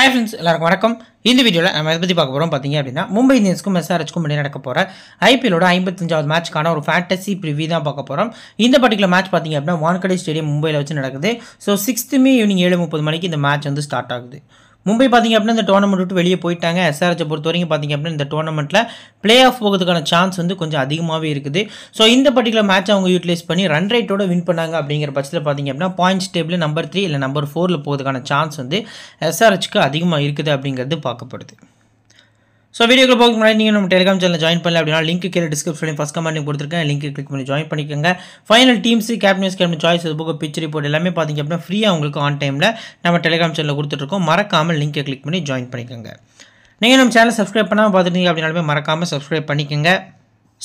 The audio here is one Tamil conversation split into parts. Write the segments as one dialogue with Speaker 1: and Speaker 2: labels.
Speaker 1: ஹாய் ஃப்ரெண்ட்ஸ் எல்லாருக்கும் வணக்கம் இந்த வீடியோவில் நம்ம இதை பற்றி பார்க்க போகிறோம் பார்த்தீங்க அப்படின்னா மும்பை இந்தியன்ஸ்க்கும் எஸ்ஆர்ஹெச்க்கும் இடையே நடக்க போகிற ஐபிஎலோட ஐம்பத்தஞ்சாவது மேட்ச்க்கான ஒரு ஃபேண்டசி ப்ரிவியூ தான் பார்க்க போகிறோம் இந்த பர்டிகுலர் மேட்ச் பார்த்தீங்க அப்படின்னா வான்கடை ஸ்டேடியம் மும்பையில் வச்சு நடக்குது ஸோ சிக்ஸ்த்துமே ஈவினிங் ஏழு முப்பது மணிக்கு இந்த மேட்ச் வந்து ஸ்டார்ட் ஆகுது மும்பை பார்த்திங்க அப்படின்னா இந்த டோர்னமெண்ட் விட்டு வெளியே போயிட்டாங்க எஸ்ஆர்ஹெச் பொறுத்த வரைக்கும் பார்த்திங்க அப்படின்னா இந்த டோர்னமெண்ட்டில் பிளே ஆஃப் போகிறதுக்கான சான்ஸ் வந்து கொஞ்சம் அதிகமாகவே இருக்குது ஸோ இந்த பர்டிகுலர் மேட்ச் அவங்க யூட்டிலைஸ் பண்ணி ரன் ரேட்டோட வின் பண்ணாங்க அப்படிங்கிற பட்சத்தில் பார்த்திங்க அப்படின்னா பாயிண்ட்ஸ் டேபிள் நம்பர் த்ரீ இல்லை நம்பர் ஃபோரில் போகிறதுக்கான சான்ஸ் வந்து எஸ்ஆர்ஹெச்க்கு அதிகமாக இருக்குது அப்படிங்கிறது பார்க்கப்படுது ஸோ வீடியோக்கு போக முடியாது நீங்கள் நம்ம டெலிகாம் சேனல் ஜாயின் பண்ணல அப்படின்னா லிங்க் கீழே டிஸ்கிரிப்ஷனில் ஃபஸ்ட் கமெண்ட் கொடுத்துருக்கேன் லிங்க் கிளிக் பண்ணி ஜாயின் பண்ணிக்கோங்க final teams captains captain choice இது போக பிச்சு ரிப்போர்ட் எல்லாமே பார்த்தீங்க அப்படின்னா ஃப்ரீயாக உங்களுக்கு ஆன் டைமில் நம்ம டெலிகாம் சேனலில் கொடுத்துருக்கோம் மறக்காமல் லிங்கை கிளிக் பண்ணி ஜாயின் பண்ணிக்கோங்க நீங்கள் நம்ம சேனல் சப்ஸ்கிரைப் பண்ணாமல் பார்த்துட்டீங்க அப்படின்னாலுமே மறக்காமல் சப்ஸ்கிரைப் பண்ணிக்கோங்க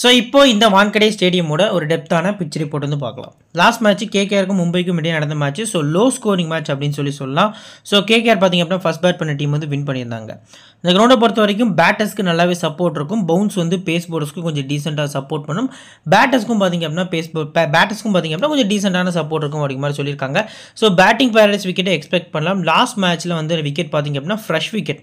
Speaker 1: ஸோ இப்போ இந்த வான்கடே ஸ்டேடியமோட ஒரு டெப்த்தான பிச் ரிப்போர்ட் வந்து பார்க்கலாம் லாஸ்ட் மேட்ச் கேகேஆருக்கும் மும்பைக்கும் இடையே நடந்த match so low scoring match அப்படின்னு சொல்லி சொல்லலாம் ஸோ கேகேஆர் பார்த்திங்க அப்படின்னா ஃபஸ்ட் பேட் பண்ண டீம் வந்து வின் பண்ணியிருந்தாங்க இந்த கிரௌண்டை பொறுத்த வரைக்கும் பேட்டர்ஸ்க்கு நல்லாவே சப்போர்ட் இருக்கும் பவுன்ஸ் வந்து பேஸ் போர்ட்ஸ்க்கு கொஞ்சம் டீசெண்டாக சப்போர்ட் பண்ணும் பேட்டர்ஸ்க்கும் பார்த்திங்க அப்படின்னா பேஸ் பேட்டர்ஸ்க்கும் பார்த்திங்க அப்படின்னா கொஞ்சம் டீசெண்டான சப்போர்ட் இருக்கும் அப்படிங்கிற மாதிரி சொல்லியிருக்காங்க ஸோ பேட்டிங் பேரடைஸ் விக்கெட்டை எக்ஸ்பெக்ட் பண்ணலாம் லாஸ்ட் மேட்ச்சில் வந்து விக்கெட் பார்த்திங்க அப்படின்னா ஃப்ரெஷ் விக்கெட்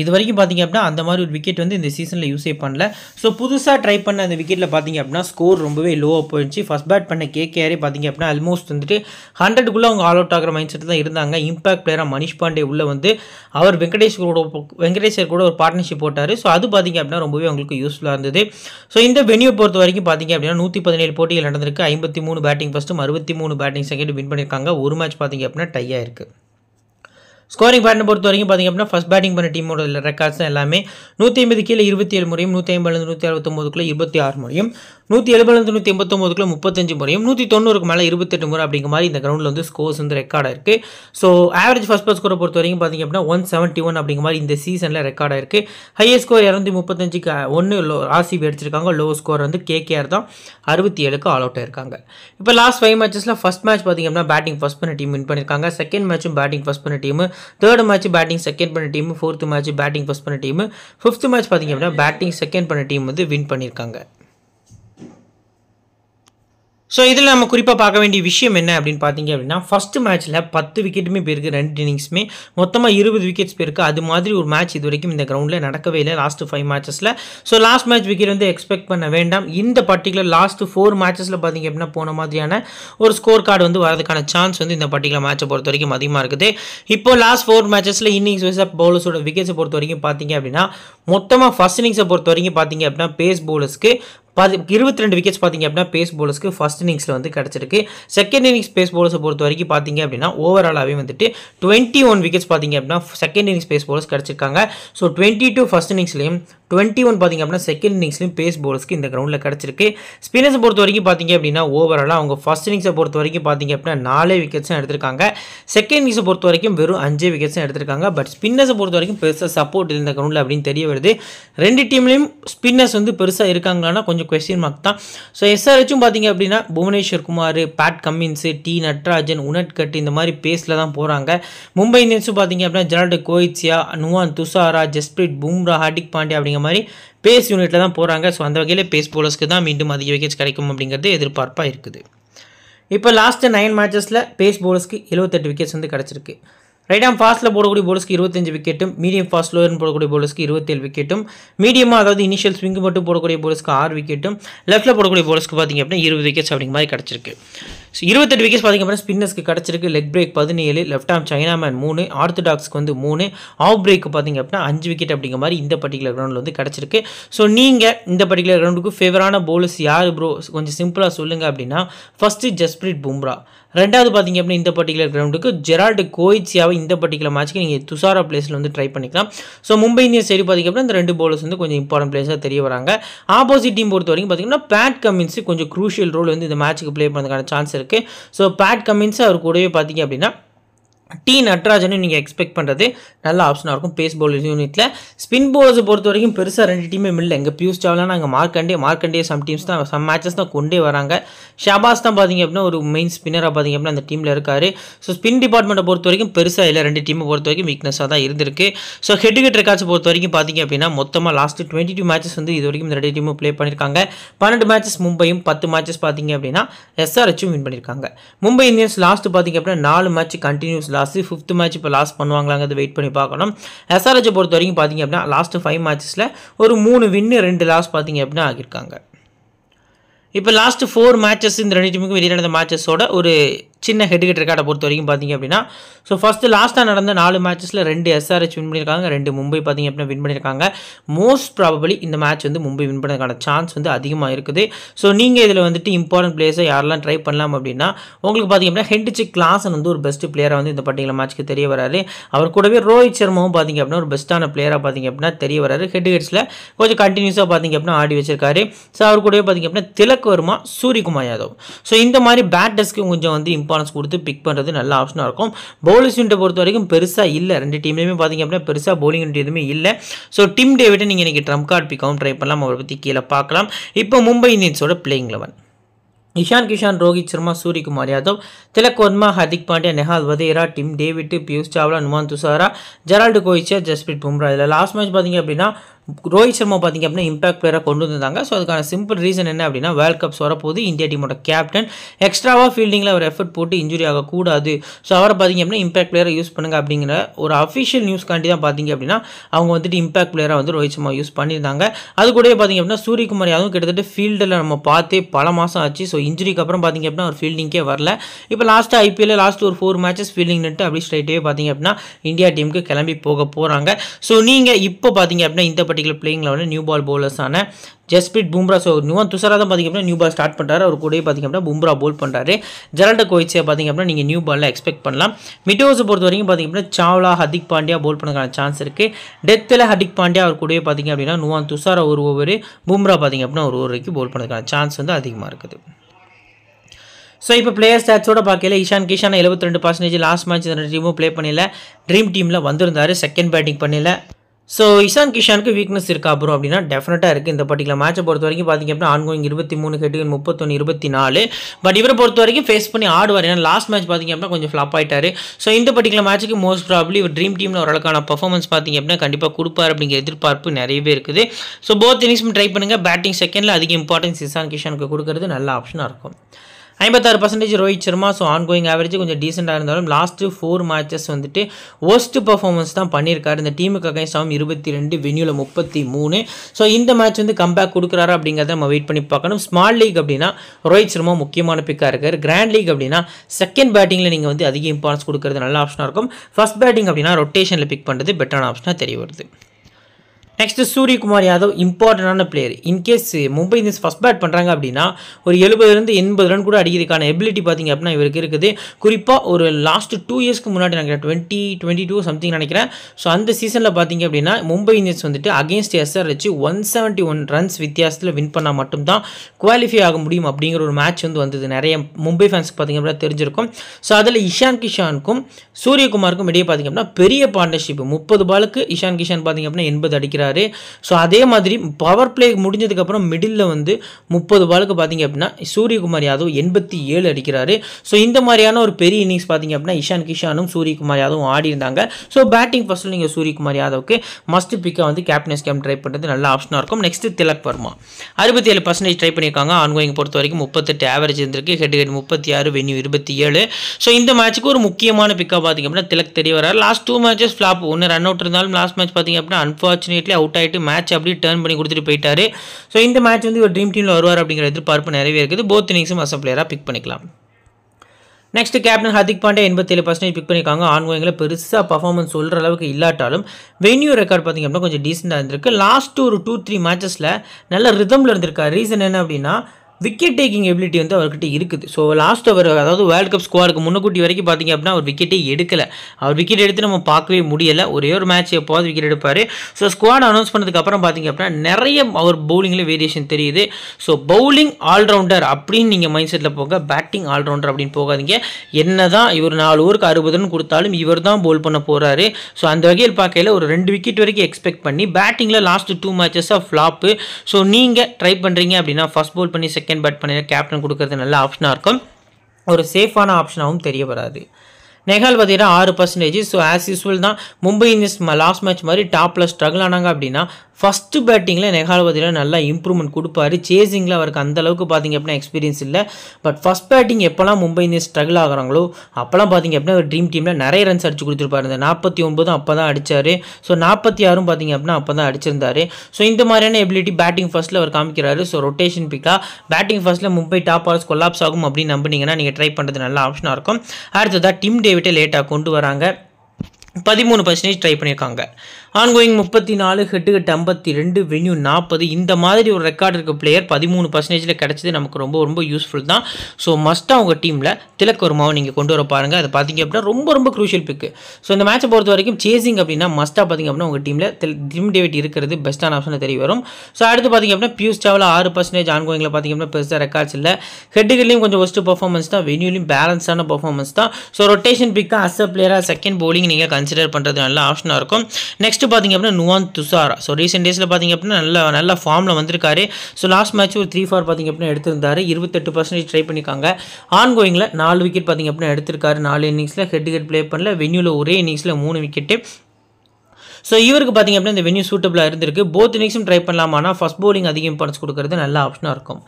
Speaker 1: இது வரைக்கும் பார்த்திங்க அப்படின்னா அந்த மாதிரி ஒரு விக்கெட் வந்து இந்த சீசனில் யூஸே பண்ணல ஸோ புதுசாக ட்ரை பண்ண அந்த விக்கெட்டில் பார்த்திங்க அப்படின்னா ஸ்கோர் ரொம்பவே லோவாக போயிடுச்சு ஃபஸ்ட் பேட் பண்ண கேகேஆரே பார்த்திங்க அப்படின்னா அல்மோஸ்ட் வந்துட்டு ஹண்ட்ரட்குள்ளே அவங்க ஆல் அவுட் ஆகிற மைண்ட் செட்டில் தான் இருந்தாங்க இம்பாக்ட் பிளேயராக மணிஷ் பாண்டே உள்ளே வந்து அவர் வெங்கடேஷ் கூட கூட ஒரு பார்ட்னர்ஷிப் போட்டார் ஸோ அது பார்த்திங்க அப்படின்னா ரொம்பவே அவங்களுக்கு யூஸ்ஃபுல்லாக இருந்தது ஸோ இந்த வெனியூ பொறுத்த வரைக்கும் பார்த்திங்க அப்படின்னா நூற்றி பதினேழு போட்டிகள் நடந்திருக்கு ஐம்பத்தி மூணு பேட்டிங் ஃபஸ்ட்டும் அறுபத்தி மூணு பேட்டிங் செகண்ட் வின் பண்ணியிருக்காங்க ஒரு மேட்ச் பார்த்திங்க அப்படின்னா டையாக இருக்குது ஸ்கோரிங் பேட்டனை பொறுத்த வரைக்கும் பார்த்திங்க அப்படின்னா ஃபஸ்ட் பேட்டிங் பண்ண டீமோட ரெக்கார்ட்ஸ் தான் எல்லாமே நூற்றி ஐம்பது கீழே இருபத்தி ஏழு முறையும் நூற்றி ஐம்பதுலேருந்து நூற்றி அறுபத்தொம்போதுக்குள்ளே இருபத்தி ஆறு முறையும் நூற்றி எழுபதுலேருந்து நூற்றி எண்பத்தொம்போதுக்குள்ளே முப்பத்தஞ்சு முறையும் நூற்றி தொண்ணூறுக்கு மேலே இருபத்தெட்டு முறை அப்படிங்கிற மாதிரி இந்த கிரௌண்டில் வந்து ஸ்கோர்ஸ் வந்து ரெக்கார்டாக இருக்குது ஸோ ஆவரேஜ் ஃபஸ்ட் பால் ஸ்கோரை பொறுத்த வரைக்கும் பார்த்திங்க அப்படின்னா ஒன் செவன்ட்டி ஒன் அப்படிங்கிற மாதிரி இந்த சீசனில் ரெக்கார்டாக இருக்குது ஹையஸ்ட் ஸ்கோர் இரநூத்தி முப்பத்தஞ்சுக்கு ஒன்று லோ ஆர்சிபி அடிச்சிருக்காங்க லோ ஸ்கோர் வந்து கேகேஆர் தான் அறுபத்தி ஏழுக்கு ஆல் அவுட் ஆயிருக்காங்க இப்போ லாஸ்ட் ஃபைவ் மேட்சஸில் ஃபஸ்ட் மேட்ச் பார்த்திங்க அப்படின்னா பேட்டிங் ஃபஸ்ட் பண்ண டீம் வின் பண்ணியிருக்காங்க செகண்ட் மேட்சும் பேட்டிங் ஃபஸ்ட் பண்ண team third match batting second பண்ண team fourth match batting first பண்ண டீம் ஃபிஃப்த் மேட்ச் பார்த்திங்க அப்படின்னா பேட்டிங் செகண்ட் பண்ண டீம் வந்து வின் பண்ணியிருக்காங்க ஸோ இதில் நம்ம குறிப்பாக பார்க்க வேண்டிய விஷயம் என்ன அப்படின்னு பார்த்தீங்க அப்படின்னா ஃபஸ்ட்டு மேட்ச்சில் பத்து விக்கெட்டுமே போயிருக்கு ரெண்டு இன்னிங்ஸுமே மொத்தமாக இருபது விக்கெட்ஸ் போயிருக்கு அது மாதிரி ஒரு மேட்ச் இது வரைக்கும் இந்த கிரவுண்டில் நடக்கவே இல்லை லாஸ்ட் ஃபைவ் மேட்சஸில் ஸோ லாஸ்ட் மேட்ச் விக்கெட் வந்து எக்ஸ்பெக்ட் பண்ண வேண்டாம் இந்த பர்டிகுலர் லாஸ்ட் ஃபோர் மேட்சஸில் பார்த்தீங்க அப்படின்னா போன மாதிரியான ஒரு ஸ்கோர் கார்டு வந்து வரதுக்கான சான்ஸ் வந்து இந்த பர்டிகுலர் மேட்சை பொறுத்த வரைக்கும் அதிகமாக இருக்குது இப்போ லாஸ்ட் ஃபோர் மேட்சஸில் இன்னிங்ஸ் வைஸாக பவுலர்ஸோட விக்கெட்ஸை பொறுத்த வரைக்கும் பார்த்தீங்க அப்படின்னா மொத்தமாக ஃபஸ்ட் இன்னிங்ஸை பொறுத்த வரைக்கும் பார்த்தீங்க அப்படின்னா பேஸ் பவுலர்ஸ்க்கு பாதி இருபத்தி ரெண்டு விக்கெட்ஸ் பார்த்தீங்க அப்படின்னா பேஸ் போலர்ஸ்க்கு ஃபஸ்ட் இன்னிங்ஸில் வந்து கிடச்சிருக்கு செகண்ட் இன்னிங்ஸ் பேஸ் போலர்ஸை பொறுத்த வரைக்கும் பார்த்தீங்க அப்படின்னா ஓவராலாகவே வந்துட்டு டுவெண்ட்டி ஒன் விக்கெட்ஸ் பார்த்தீங்க அப்படின்னா செகண்ட் இன்னிங்ஸ் பேஸ் போலர்ஸ் கிடச்சிருக்காங்க ஸோ டுவெண்ட்டி டூ ஃபஸ்ட் இன்னிங்ஸ்லேயும் டுவெண்ட்டி ஒன் பார்த்திங்க அப்படின்னா செகண்ட் இன்னிங்ஸ்லையும் பேஸ் போலர்ஸ்க்கு இந்த கிரௌண்டில் கிடச்சிருக்கு ஸ்பின்னர்ஸை பொறுத்த வரைக்கும் பார்த்திங்க அப்படின்னா ஓவராலாக அவங்க ஃபஸ்ட் இன்னிங்ஸை பொறுத்த வரைக்கும் பார்த்திங்க அப்படின்னா நாலே விக்கெட்ஸும் எடுத்திருக்காங்க செகண்ட் இன்னிங்ஸை பொறுத்த வரைக்கும் வெறும் அஞ்சு விக்கெட்ஸும் எடுத்திருக்காங்க பட் ஸ்பின்னர்ஸை பொறுத்த வரைக்கும் பெருசாக சப்போர்ட் இந்த கிரௌண்டில் அப்படின்னு தெரிய வருது ரெண்டு டீம்லேயும் ஸ்பின்னர்ஸ் வந்து பெருசாக இருக்காங்களான்னா கொஞ்சம் கொஸ்டின் மார்க் தான் ஸோ எஸ்ஆர்ஹெச்சும் பார்த்திங்க அப்படின்னா Bhuvneshwar Kumar Pat Cummins T Natarajan Unadkat இந்த மாதிரி பேஸில் தான் போகிறாங்க மும்பை இந்தியன்ஸும் பார்த்திங்க அப்படின்னா ஜெனால்டு கோயிட்ஸியா நுவான் துஷாரா ஜஸ்பிரிட் பும்ரா ஹார்டிக் பாண்டியா அப்படிங்கிற அப்படிங்கிற மாதிரி பேஸ் யூனிட்டில் தான் போகிறாங்க ஸோ அந்த வகையில் பேஸ் போலர்ஸ்க்கு தான் மீண்டும் அதிக விக்கெட்ஸ் கிடைக்கும் அப்படிங்கிறது எதிர்பார்ப்பாக இருக்குது இப்போ லாஸ்ட்டு நைன் மேட்சஸில் பேஸ் போலர்ஸ்க்கு எழுபத்தெட்டு விக்கெட்ஸ் வந்து கிடச்சிருக்கு ரைட் ஆம் ஃபாஸ்ட்டில் போடக்கூடிய போலர்ஸ்க்கு இருபத்தஞ்சு விக்கெட்டும் மீடியம் ஃபாஸ்ட் லோயர்னு போடக்கூடிய போலர்ஸ்க்கு இருபத்தேழு விக்கெட்டும் மீடியமாக அதாவது இனிஷியல் ஸ்விங்கு மட்டும் போடக்கூடிய போலர்ஸ்க்கு ஆறு விக்கெட்டும் லெஃப்ட்டில் போடக்கூடிய போலர்ஸ்க்கு பார்த்திங்க அப்படின்னா இருபது விக்கெட்ஸ் அப்படிங்க மாதிரி கிடச்சிருக்கு ஸோ இருபத்தெட்டு விக்கெட்ஸ் பார்த்திங்க அப்படின்னா ஸ்பின்னர்ஸ்க்கு கிடச்சிருக்கு லெக் பிரேக் பதினேழு லெஃப்ட் ஆம் சைனா மேன் மூணு ஆர்த்தடாக்ஸ்க்கு வந்து மூணு ஆஃப் பிரேக் பார்த்திங்க அப்படின்னா அஞ்சு விக்கெட் அப்படிங்கிற மாதிரி இந்த பர்டிகுலர் கிரௌண்டில் வந்து கிடச்சிருக்கு ஸோ நீங்கள் இந்த பர்டிகுலர் கிரௌண்டுக்கு ஃபேவரான போலர்ஸ் யார் ப்ரோ கொஞ்சம் சிம்பிளாக சொல்லுங்கள் அப்படின்னா ஃபஸ்ட்டு ஜஸ்பிரீட் பும்ரா ரெண்டாவது பார்த்திங்க அப்படின்னா இந்த பர்டிகுலர் கிரவுண்டுக்கு ஜெரால்டு கோயிட்ஸியாவை இந்த பர்டிகுலர் மேட்ச்க்கு நீங்கள் துசாரா பிளேஸில் வந்து ட்ரை பண்ணிக்கலாம் ஸோ மும்பை இந்தியன்ஸ் சைடு பார்த்திங்க அப்படின்னா இந்த ரெண்டு போலர்ஸ் வந்து கொஞ்சம் இம்பார்ட்டன்ட் பிளேஸாக தெரிய வராங்க ஆப்போசிட் டீம் பொறுத்த வரைக்கும் பார்த்திங்கன்னா பேட் கமின்ஸ் கொஞ்சம் க்ரூஷியல் ரோல் வந்து இந்த மேட்ச்சுக்கு ப்ளே பண்ணுறதுக்கான சான்ஸ் இருக்குது ஸோ பேட் கமின்ஸ் அவர் கூடவே பார்த்திங்க அப்படின்னா டி நட்ராஜனும் நீங்கள் எக்ஸ்பெக்ட் பண்ணுறது நல்ல ஆப்ஷனாக இருக்கும் பேஸ் பவுலர் யூனிட்டில் ஸ்பின் பவுலர்ஸை பொறுத்த வரைக்கும் பெருசாக ரெண்டு டீமே இல்லை எங்கள் பியூஸ் சாவ்லா நாங்கள் மார்க்கண்டே மார்க்கண்டே சம் டீம்ஸ் தான் சம் மேட்சஸ் தான் கொண்டே வராங்க ஷாபாஸ் தான் பார்த்திங்க அப்படின்னா ஒரு மெயின் ஸ்பின்னராக பார்த்திங்க அப்படின்னா அந்த டீமில் இருக்கார் ஸோ ஸ்பின் டிபார்ட்மெண்ட்டை பொறுத்த வரைக்கும் பெருசாக இல்லை ரெண்டு டீமை பொறுத்த வரைக்கும் வீக்னஸாக தான் இருந்திருக்கு ஸோ ஹெட்டுகெட் ரெக்கார்ட்ஸை பொறுத்த வரைக்கும் பார்த்திங்க அப்படின்னா மொத்தமாக லாஸ்ட்டு டுவெண்ட்டி டூ மேட்சஸ் வந்து இது வரைக்கும் இந்த ரெண்டு டீமும் ப்ளே பண்ணியிருக்காங்க பன்னெண்டு மேட்சஸ் மும்பையும் பத்து மேட்சஸ் பார்த்திங்க அப்படின்னா எஸ்ஆர்ஹெச்சும் வின் பண்ணியிருக்காங்க மும்பை இந்தியன்ஸ் லாஸ்ட்டு பார்த்திங்க அப்படின்னா நாலு மேட்ச் கண்டினியூஸ் ஜாஸ்தி ஃபிஃப்த் மேட்ச் இப்போ லாஸ்ட் பண்ணுவாங்களாங்கிறது வெயிட் பண்ணி பார்க்கணும் எஸ்ஆர்ஹெச்சை பொறுத்த வரைக்கும் பார்த்தீங்க அப்படின்னா லாஸ்ட்டு ஃபைவ் மேட்சஸில் ஒரு மூணு வின்னு ரெண்டு லாஸ் பார்த்தீங்க அப்படின்னா ஆகியிருக்காங்க இப்போ லாஸ்ட் ஃபோர் மேட்சஸ் இந்த ரெண்டு டீமுக்கும் வெளியே நடந்த மேட்சஸோட ஒரு சின்ன ஹெட்கிட் ரெக்கார்டை பொறுத்த வரைக்கும் பார்த்தீங்க அப்படின்னா ஸோ ஃபஸ்ட்டு லாஸ்ட்டாக நடந்த நாலு மேட்சஸில் ரெண்டு எஸ்ஆர்ஹெச் வின் பண்ணியிருக்காங்க ரெண்டு மும்பை பார்த்திங்க அப்படின்னா வின் பண்ணியிருக்காங்க மோஸ்ட் ப்ராபபிளி இந்த மேட்ச் வந்து மும்பை வின் பண்ணதுக்கான சான்ஸ் வந்து அதிகமாக இருக்குது ஸோ நீங்கள் இதில் வந்துட்டு இம்பார்ட்டன்ட் பிளேயர்ஸை யாரெல்லாம் ட்ரை பண்ணலாம் அப்படின்னா உங்களுக்கு பார்த்திங்க அப்படின்னா ஹெண்டிச்சிக் கிளாஸன் வந்து ஒரு பெஸ்ட் பிளேயராக வந்து இந்த பர்டிகுலர் மேட்ச்க்கு தெரிய வராரு அவர் கூடவே ரோஹித் சர்மாவும் பார்த்திங்க அப்படின்னா ஒரு பெஸ்ட்டான பிளேயராக பார்த்திங்க அப்படின்னா தெரிய வராரு ஹெட்ஹெட்ஸில் கொஞ்சம் கண்டினியூஸாக பார்த்திங்க அப்படின்னா ஆடி வச்சிருக்காரு ஸோ அவர் கூடவே பார்த்திங்க அப்படின்னா திலக் வருமா சூரியகுமார் யாதவ் ஸோ இந்த மாதிரி பேட் டெஸ்க்கு கொஞ்சம் வந்து இம்பார்டன்ஸ் கொடுத்து பிக் பண்ணுறது நல்ல ஆப்ஷனாக இருக்கும் பவுலர்ஸ் யூனிட்டை பொறுத்த வரைக்கும் பெருசாக இல்லை ரெண்டு டீம்லேயுமே பார்த்தீங்க அப்படின்னா பெருசாக போலிங் யூனிட் எதுவுமே இல்லை ஸோ டீம் டேவிட்டை நீங்கள் இன்றைக்கி ட்ரம்ப் கார்டு பிக்கவும் ட்ரை பண்ணலாம் அவரை பற்றி கீழே பார்க்கலாம் இப்போ மும்பை இந்தியன்ஸோட playing eleven Ishan Kishan Rohit Sharma Suryakumar Yadav Tilak Varma Hardik Pandya Nehal Wadhera Tim David Piyush Chawla Nuwan Thushara Gerald Coetzee Jasprit Bumrah இதில் லாஸ்ட் மேட்ச் பார்த்தீங்க அப்படின்னா ரோஹித் சர்மா பார்த்திங்க அப்படின்னா இம்பாக்ட் பிளேயராக கொண்டு வந்திருந்தாங்க ஸோ அதுக்கான சிம்பிள் ரீசன் என்ன அப்படின்னா வேர்ல்ட் கப்ஸ் வரப்போது இந்தியா டீமோட கேப்டன் எக்ஸ்ட்ராவாக ஃபீல்டிங்கில் அவர் எஃபர்ட் போட்டு இன்ஜுரி ஆகக்கூடாது ஸோ அவரை பார்த்திங்க அப்படின்னா இம்பாக்ட் பிளேயரை யூஸ் பண்ணுங்கள் அப்படிங்கிற ஒரு அஃபிஷியல் காண்டி தான் பார்த்திங்க அப்படின்னா அவங்க வந்துட்டு இம்பாக்ட் பிளேயராக வந்து ரோஹித் சர்மா யூஸ் பண்ணியிருந்தாங்க அது கூட பார்த்திங்க அப்படின்னா சூரியகுமார் யாரும் கிட்டத்தட்ட ஃபீல்டில் நம்ம பார்த்தே பல மாதம் ஆச்சு ஸோ இன்ஜுரிக்கு அப்புறம் பார்த்திங்க அப்படின்னா ஒரு ஃபீல்டிங்கே வரல இப்போ லாஸ்ட்டு ஐபிஎல் லாஸ்ட் ஒரு ஃபோர் மேட்சஸ் ஃபீல்டிங் நட்டு அப்படி ஸ்ட்ரைட்டே பார்த்திங்க அப்படின்னா இந்தியா டீமுக்கு கிளம்பி போக போகிறாங்க ஸோ நீங்கள் இப்போ பார்த்திங்க அப்படின்னா இந்த பர்டிகுலர் பிளேயிங்கில் வந்து நியூ பால் பவுலர்ஸான ஜஸ்பிரீத் பும்ரா ஸோ நியூவான் துஷாரா தான் பார்த்திங்க அப்படின்னா நியூ பால் ஸ்டார்ட் பண்ணுறாரு அவர் கூடயே பார்த்திங்க அப்படின்னா பும்ரா போல் பண்ணுறாரு ஜெரல்ட கோயிச்சியை பார்த்திங்க அப்படின்னா நீங்கள் நியூ பாலில் எக்ஸ்பெக்ட் பண்ணலாம் மிட்டோஸை பொறுத்த வரைக்கும் பார்த்திங்க அப்படின்னா சாவ்லா ஹர்திக் பாண்டியா போல் பண்ணுறதுக்கான சான்ஸ் இருக்குது டெத்தில் ஹர்திக் பாண்டியா அவர் கூடயே பார்த்திங்க அப்படின்னா நுவான் துஷாரா ஒரு ஓவர் பும்ரா பார்த்திங்க அப்படின்னா ஒரு ஓவரைக்கும் போல் பண்ணுறதுக்கான சான்ஸ் வந்து அதிகமாக இருக்குது ஸோ இப்போ பிளேயர் ஸ்டாட்ஸோட பார்க்கல ஈஷான் கிஷான் எழுபத்தி ரெண்டு பர்சன்டேஜ் லாஸ்ட் மேட்ச் ரெண்டு டீமும் ப்ளே பண்ணல ட்ரீம் டீமில் வந்திருந்தார் செகண்ட் பேட்டிங் பண்ணல ஸோ இஷான் கிஷானுக்கு வீக்னஸ் இருக்கா அப்புறம் அப்படின்னா டெஃபினட்டாக இருக்குது இந்த பர்டிகுலர் மேட்சை பொறுத்த வரைக்கும் பார்த்திங்க அப்படின்னா ஆன்கோயிங் இருபத்தி மூணு கேட்டு முப்பத்தொன்று இருபத்தி நாலு பட் இவரை பொறுத்த வரைக்கும் ஃபேஸ் பண்ணி ஆடுவார் ஏன்னா லாஸ்ட் மேட்ச் பார்த்திங்க அப்படின்னா கொஞ்சம் ஃப்ளாப் ஆகிட்டார் ஸோ இந்த பர்டிகுலர் மேட்ச்சுக்கு மோஸ்ட் ப்ராப்ளி இவர் ட்ரீம் டீமில் ஓரளவுக்கான பர்ஃபார்மன்ஸ் பார்த்திங்க அப்படின்னா கண்டிப்பாக கொடுப்பார் அப்படிங்கிற எதிர்பார்ப்பு நிறையவே இருக்குது ஸோ போத் இன்னிங்ஸும் ட்ரை பண்ணுங்கள் பேட்டிங் செகண்டில் அதிக இம்பார்ட்டன்ஸ் இஷான் கிஷானுக்கு கொடுக்கறது நல்ல ஆப்ஷனாக இருக்கும் ஐம்பத்தாறு percentage Rohit Sharma so ongoing average கொஞ்சம் டீசெண்டாக இருந்தாலும் லாஸ்ட்டு ஃபோர் மேட்சஸ் வந்துட்டு ஒஸ்ட் பர்ஃபார்மன்ஸ் தான் பண்ணியிருக்காரு இந்த டீமுக்கு அகைன்ஸ்டாகவும் இருபத்தி ரெண்டு வென்யூவில் முப்பத்தி மூணு ஸோ இந்த மேட்ச் வந்து கம்பேக் கொடுக்குறாரு அப்படிங்கிறத நம்ம வெயிட் பண்ணி பார்க்கணும் ஸ்மால் லீக் அப்படின்னா ரோஹித் சர்மா முக்கியமான பிக்காக இருக்கார் கிராண்ட் லீக் அப்படின்னா செகண்ட் பேட்டிங்கில் நீங்கள் வந்து அதிக இம்பார்ட்டன்ஸ் கொடுக்குறது நல்ல ஆப்ஷனாக இருக்கும் ஃபஸ்ட் பேட்டிங் அப்படின்னா ரொட்டேஷனில் பிக் பண்ணுறது பெட்டரான ஆப்ஷனாக தெரிய வருது நெக்ஸ்ட் சூரியகுமார் யாதவ் இம்பார்ட்டண்டான player in case Mumbai Indians first bat பண்ணுறாங்க அப்படின்னா ஒரு எழுபதுலேருந்து எண்பது ரன் கூட அடிக்கிறதுக்கான எபிலிட்டி பார்த்திங்க அப்படின்னா இவருக்கு இருக்குது குறிப்பாக ஒரு லாஸ்ட் டூ இயர்ஸ்க்கு முன்னாடி நினைக்கிறேன் டுவெண்ட்டி டுவெண்ட்டி டூ சம்திங் நினைக்கிறேன் ஸோ அந்த சீசனில் பார்த்திங்க அப்படின்னா மும்பை இந்தியன்ஸ் வந்துட்டு அகேன்ஸ்ட் எஸ்ஆர் வச்சு ஒன் செவன்ட்டி ஒன் ரன்ஸ் வித்தியாசத்தில் வின் பண்ணால் மட்டும்தான் குவாலிஃபை ஆக முடியும் அப்படிங்கிற ஒரு மேட்ச் வந்து வந்தது நிறைய மும்பை ஃபேன்ஸ்க்கு பார்த்திங்க அப்படின்னா தெரிஞ்சிருக்கும் ஸோ அதில் இஷான் கிஷானுக்கும் சூரியகுமாருக்கும் இடையே பார்த்திங்க அப்படின்னா பெரிய பார்ட்னர்ஷிப் முப்பது பாலுக்கு இஷான் கிஷான் பார்த்திங்க அப்படின்னா எண்பது அடிக்கிறார் பண்ணுறாரு ஸோ அதே மாதிரி பவர் பிளே முடிஞ்சதுக்கப்புறம் மிடில் வந்து முப்பது பாலுக்கு பார்த்தீங்க அப்படின்னா சூரியகுமார் யாதவ் எண்பத்தி ஏழு அடிக்கிறாரு ஸோ இந்த மாதிரியான ஒரு பெரிய இன்னிங்ஸ் பார்த்தீங்க அப்படின்னா இஷான் கிஷானும் சூரியகுமார் யாதவும் ஆடி இருந்தாங்க ஸோ பேட்டிங் ஃபர்ஸ்ட்டில் நீங்கள் சூரியகுமார் யாதவுக்கு மஸ்ட் பிக்கை வந்து கேப்டன்ஸ் கேம் ட்ரை பண்ணுறது நல்ல ஆப்ஷனாக இருக்கும் நெக்ஸ்ட்டு திலக் வர்மா அறுபத்தி ஏழு பர்சன்டேஜ் ட்ரை பண்ணியிருக்காங்க ஆன்கோயிங் பொறுத்த வரைக்கும் முப்பத்தெட்டு ஆவரேஜ் இருந்திருக்கு ஹெட் ஹெட் முப்பத்தி ஆறு வென்யூ இருபத்தி ஏழு ஸோ இந்த மேட்ச்சுக்கு ஒரு முக்கியமான பிக்காக பார்த்தீங்க அப்படின்னா திலக் தெரிய வரார் லாஸ்ட் டூ மேட்சஸ் ஃப்ளாப் ஒன்று ரன் அவுட் இருந்தாலும் லாஸ்ட் மேட்ச் பார்த்தீங்க அப்படின்னா அன்ஃபார்ச்சுனேட்லி அவுட் ஆகிட்டு மேட்ச் அப்படியே டேர்ன் பண்ணி கொடுத்துட்டு போயிட்டாரு ஸோ இந்த மேட்ச் வந்து இவர் ட்ரீம் டீமில் வருவார் அப்படிங்கிற எதிர்பார்ப்பு நிறையவே இருக்குது போத் இன்னிங்ஸும் அஸ் பிளேயராக பிக் பண்ணிக்கலாம் நெக்ஸ்ட் கேப்டன் ஹர்திக் பாண்டே எண்பத்தேழு பர்சன்டேஜ் பிக் பண்ணியிருக்காங்க ஆன்கோயிங்கில் பெருசாக பர்ஃபார்மன்ஸ் சொல்கிற அளவுக்கு இல்லாட்டாலும் வென்யூ ரெக்கார்ட் பார்த்திங்க அப்படின்னா கொஞ்சம் டீசெண்டாக இருந்திருக்கு லாஸ்ட் ஒரு டூ த்ரீ மேட்சஸில் நல்ல ரிதமில் இருந்திருக்காரு ரீசன் என்ன அப்படின்னா விக்கெட் டேக்கிங் எபிலிட்டி வந்து அவர்கிட்ட இருக்குது ஸோ லாஸ்ட் அவர் அதாவது வேர்ல்டு கப் ஸ்குவாடுக்கு முன்னக்கூட்டி வரைக்கும் பார்த்தீங்க அப்படின்னா அவர் விக்கெட்டே எடுக்கலை அவர் விக்கெட் எடுத்து நம்ம பார்க்கவே முடியலை ஒரே ஒரு மேட்ச் எப்போது விக்கெட் எடுப்பார் ஸோ ஸ்குவாட் அனௌன்ஸ் பண்ணதுக்கப்புறம் பார்த்தீங்க அப்படின்னா நிறைய அவர் பவுலிங்கில் வேரியேஷன் தெரியுது ஸோ பவுலிங் ஆல்ரவுண்டர் அப்படின்னு நீங்கள் மைண்ட் செட்டில் போங்க பேட்டிங் ஆல்ரவுண்டர் அப்படின்னு போகாதீங்க என்ன தான் இவர் நாலு ஊருக்கு அறுபது ரன் கொடுத்தாலும் இவர் தான் பவுல் பண்ண போகிறாரு ஸோ அந்த வகையில் பார்க்கையில் ஒரு ரெண்டு விக்கெட் வரைக்கும் எக்ஸ்பெக்ட் பண்ணி பேட்டிங்கில் லாஸ்ட் டூ மேட்சஸாக ஃப்ளாப்பு ஸோ நீங்கள் ட்ரை பண்ணுறீங்க அப்படின்னா ஃபஸ்ட் பவுல் பண்ணி செகண்ட் செகண்ட் பேட் பண்ணி கேப்டன் கொடுக்கறது நல்ல ஆப்ஷனாக இருக்கும் ஒரு சேஃபான ஆப்ஷனாகவும் தெரிய வராது நெஹால் பார்த்தீங்கன்னா ஆறு பர்சன்டேஜ் ஸோ ஆஸ் யூஸ்வல் தான் மும்பை இந்தியன்ஸ் லாஸ்ட் மேட்ச் மாதிரி டாப்பில் ஸ்ட்ரகிள் ஆனாங்க அப்படின்னா ஃபஸ்ட்டு பேட்டிங்கில் நெஹால் நல்லா இம்ப்ரூவ்மெண்ட் கொடுப்பாரு சேசிங்கில் அவருக்கு அந்தளவுக்கு பார்த்திங்க அப்படின்னா எக்ஸ்பீரியன்ஸ் இல்லை பட் ஃபஸ்ட் பேட்டிங் எப்போல்லாம் மும்பை இந்தியன்ஸ் ஸ்ட்ரகிள் ஆகிறாங்களோ அப்போலாம் பார்த்திங்க அப்படின்னா ஒரு ட்ரீம் டீமில் நிறைய ரன்ஸ் அடிச்சு கொடுத்துருப்பாரு இந்த நாற்பத்தி ஒன்பதும் அப்போ தான் அடித்தார் ஸோ நாற்பத்தி ஆறும் பார்த்திங்க அப்படின்னா அப்போ தான் அடிச்சிருந்தாரு ஸோ இந்த மாதிரியான எபிலிட்டி பேட்டிங் ஃபஸ்ட்டில் அவர் காமிக்கிறாரு ஸோ ரொட்டேஷன் பிக்காக பேட்டிங் ஃபஸ்ட்டில் மும்பை டாப் ஆர்ஸ் கொல்லாப்ஸ் ஆகும் அப்படின்னு நம்பினீங்கன்னா நீங்கள் ட்ரை பண்ணுறது நல்ல ஆப்ஷனாக இருக்கும் அடுத்ததாக டீம் டேவிட்டை லேட்டாக கொண்டு வராங்க பதிமூணு பர்சன்டேஜ் ட்ரை பண்ணியிருக்காங்க ஆன்கோயிங் முப்பத்தி நாலு ஹெட்டு ஹெட் ஐம்பத்தி ரெண்டு வென்யூ நாற்பது இந்த மாதிரி ஒரு ரெக்கார்ட் இருக்க பிளேயர் பதிமூணு பர்சன்டேஜில் கிடச்சது நமக்கு ரொம்ப ரொம்ப யூஸ்ஃபுல் தான் ஸோ மஸ்ட்டாக உங்கள் டீமில் திலக் வருமாவை நீங்கள் கொண்டு வர பாருங்கள் அதை பார்த்தீங்க அப்படின்னா ரொம்ப ரொம்ப க்ரூஷியல் பிக்கு ஸோ இந்த மேட்ச்சை பொறுத்த வரைக்கும் சேசிங் அப்படின்னா மஸ்ட்டாக பார்த்தீங்க அப்படின்னா உங்கள் டீமில் டிம் டேவிட் இருக்கிறது பெஸ்ட்டான ஆப்ஷன் தெரிய வரும் ஸோ அடுத்து பார்த்தீங்க அப்படின்னா பியூஸ் சாவில் ஆறு பர்சன்டேஜ் ஆன்கோயிங்கில் பார்த்தீங்க அப்படின்னா பெருசாக ரெக்கார்ட்ஸ் இல்லை ஹெட்டுகள்லையும் கொஞ்சம் ஒஸ்ட்டு பர்ஃபார்மன்ஸ் தான் வென்யூலையும் பேலன்ஸான பர்ஃபார்மன்ஸ் தான் ஸோ ரொட்டேஷன் பிக்காக அஸ் அ பிளேயராக செகண்ட் போலிங் நீங்கள் கன்சிடர் பண்ணுறது நல்ல ஆப்ஷனாக இருக்கும் நெக்ஸ்ட் நெக்ஸ்ட்டு பார்த்திங்க அப்படின்னா நுவான் துசாரா ஸோ ரீசெண்ட் டேஸில் பார்த்திங்க அப்படின்னா நல்ல நல்ல ஃபார்மில் வந்திருக்காரு ஸோ லாஸ்ட் மேட்ச் ஒரு த்ரீ ஃபார் பார்த்திங்க அப்படின்னா எடுத்திருந்தாரு இருபத்தெட்டு பர்சன்டேஜ் ட்ரை பண்ணிக்காங்க ஆன் கோயிங்கில் நாலு விக்கெட் பார்த்திங்க அப்படின்னா எடுத்திருக்காரு நாலு இன்னிங்ஸில் ஹெட் ஹெட் ப்ளே பண்ணல வென்யூவில் ஒரே இன்னிங்ஸில் மூணு விக்கெட்டு ஸோ இவருக்கு பார்த்திங்க அப்படின்னா இந்த வென்யூ சூட்டபிளாக இருந்திருக்கு போத் இன்னிங்ஸும் ட்ரை பண்ணலாமானா ஃபஸ்ட் போலிங் அதிக இம்பார்ட்டன்ஸ் கொடுக்கறது நல்ல ஆப்ஷனாக இருக்கும்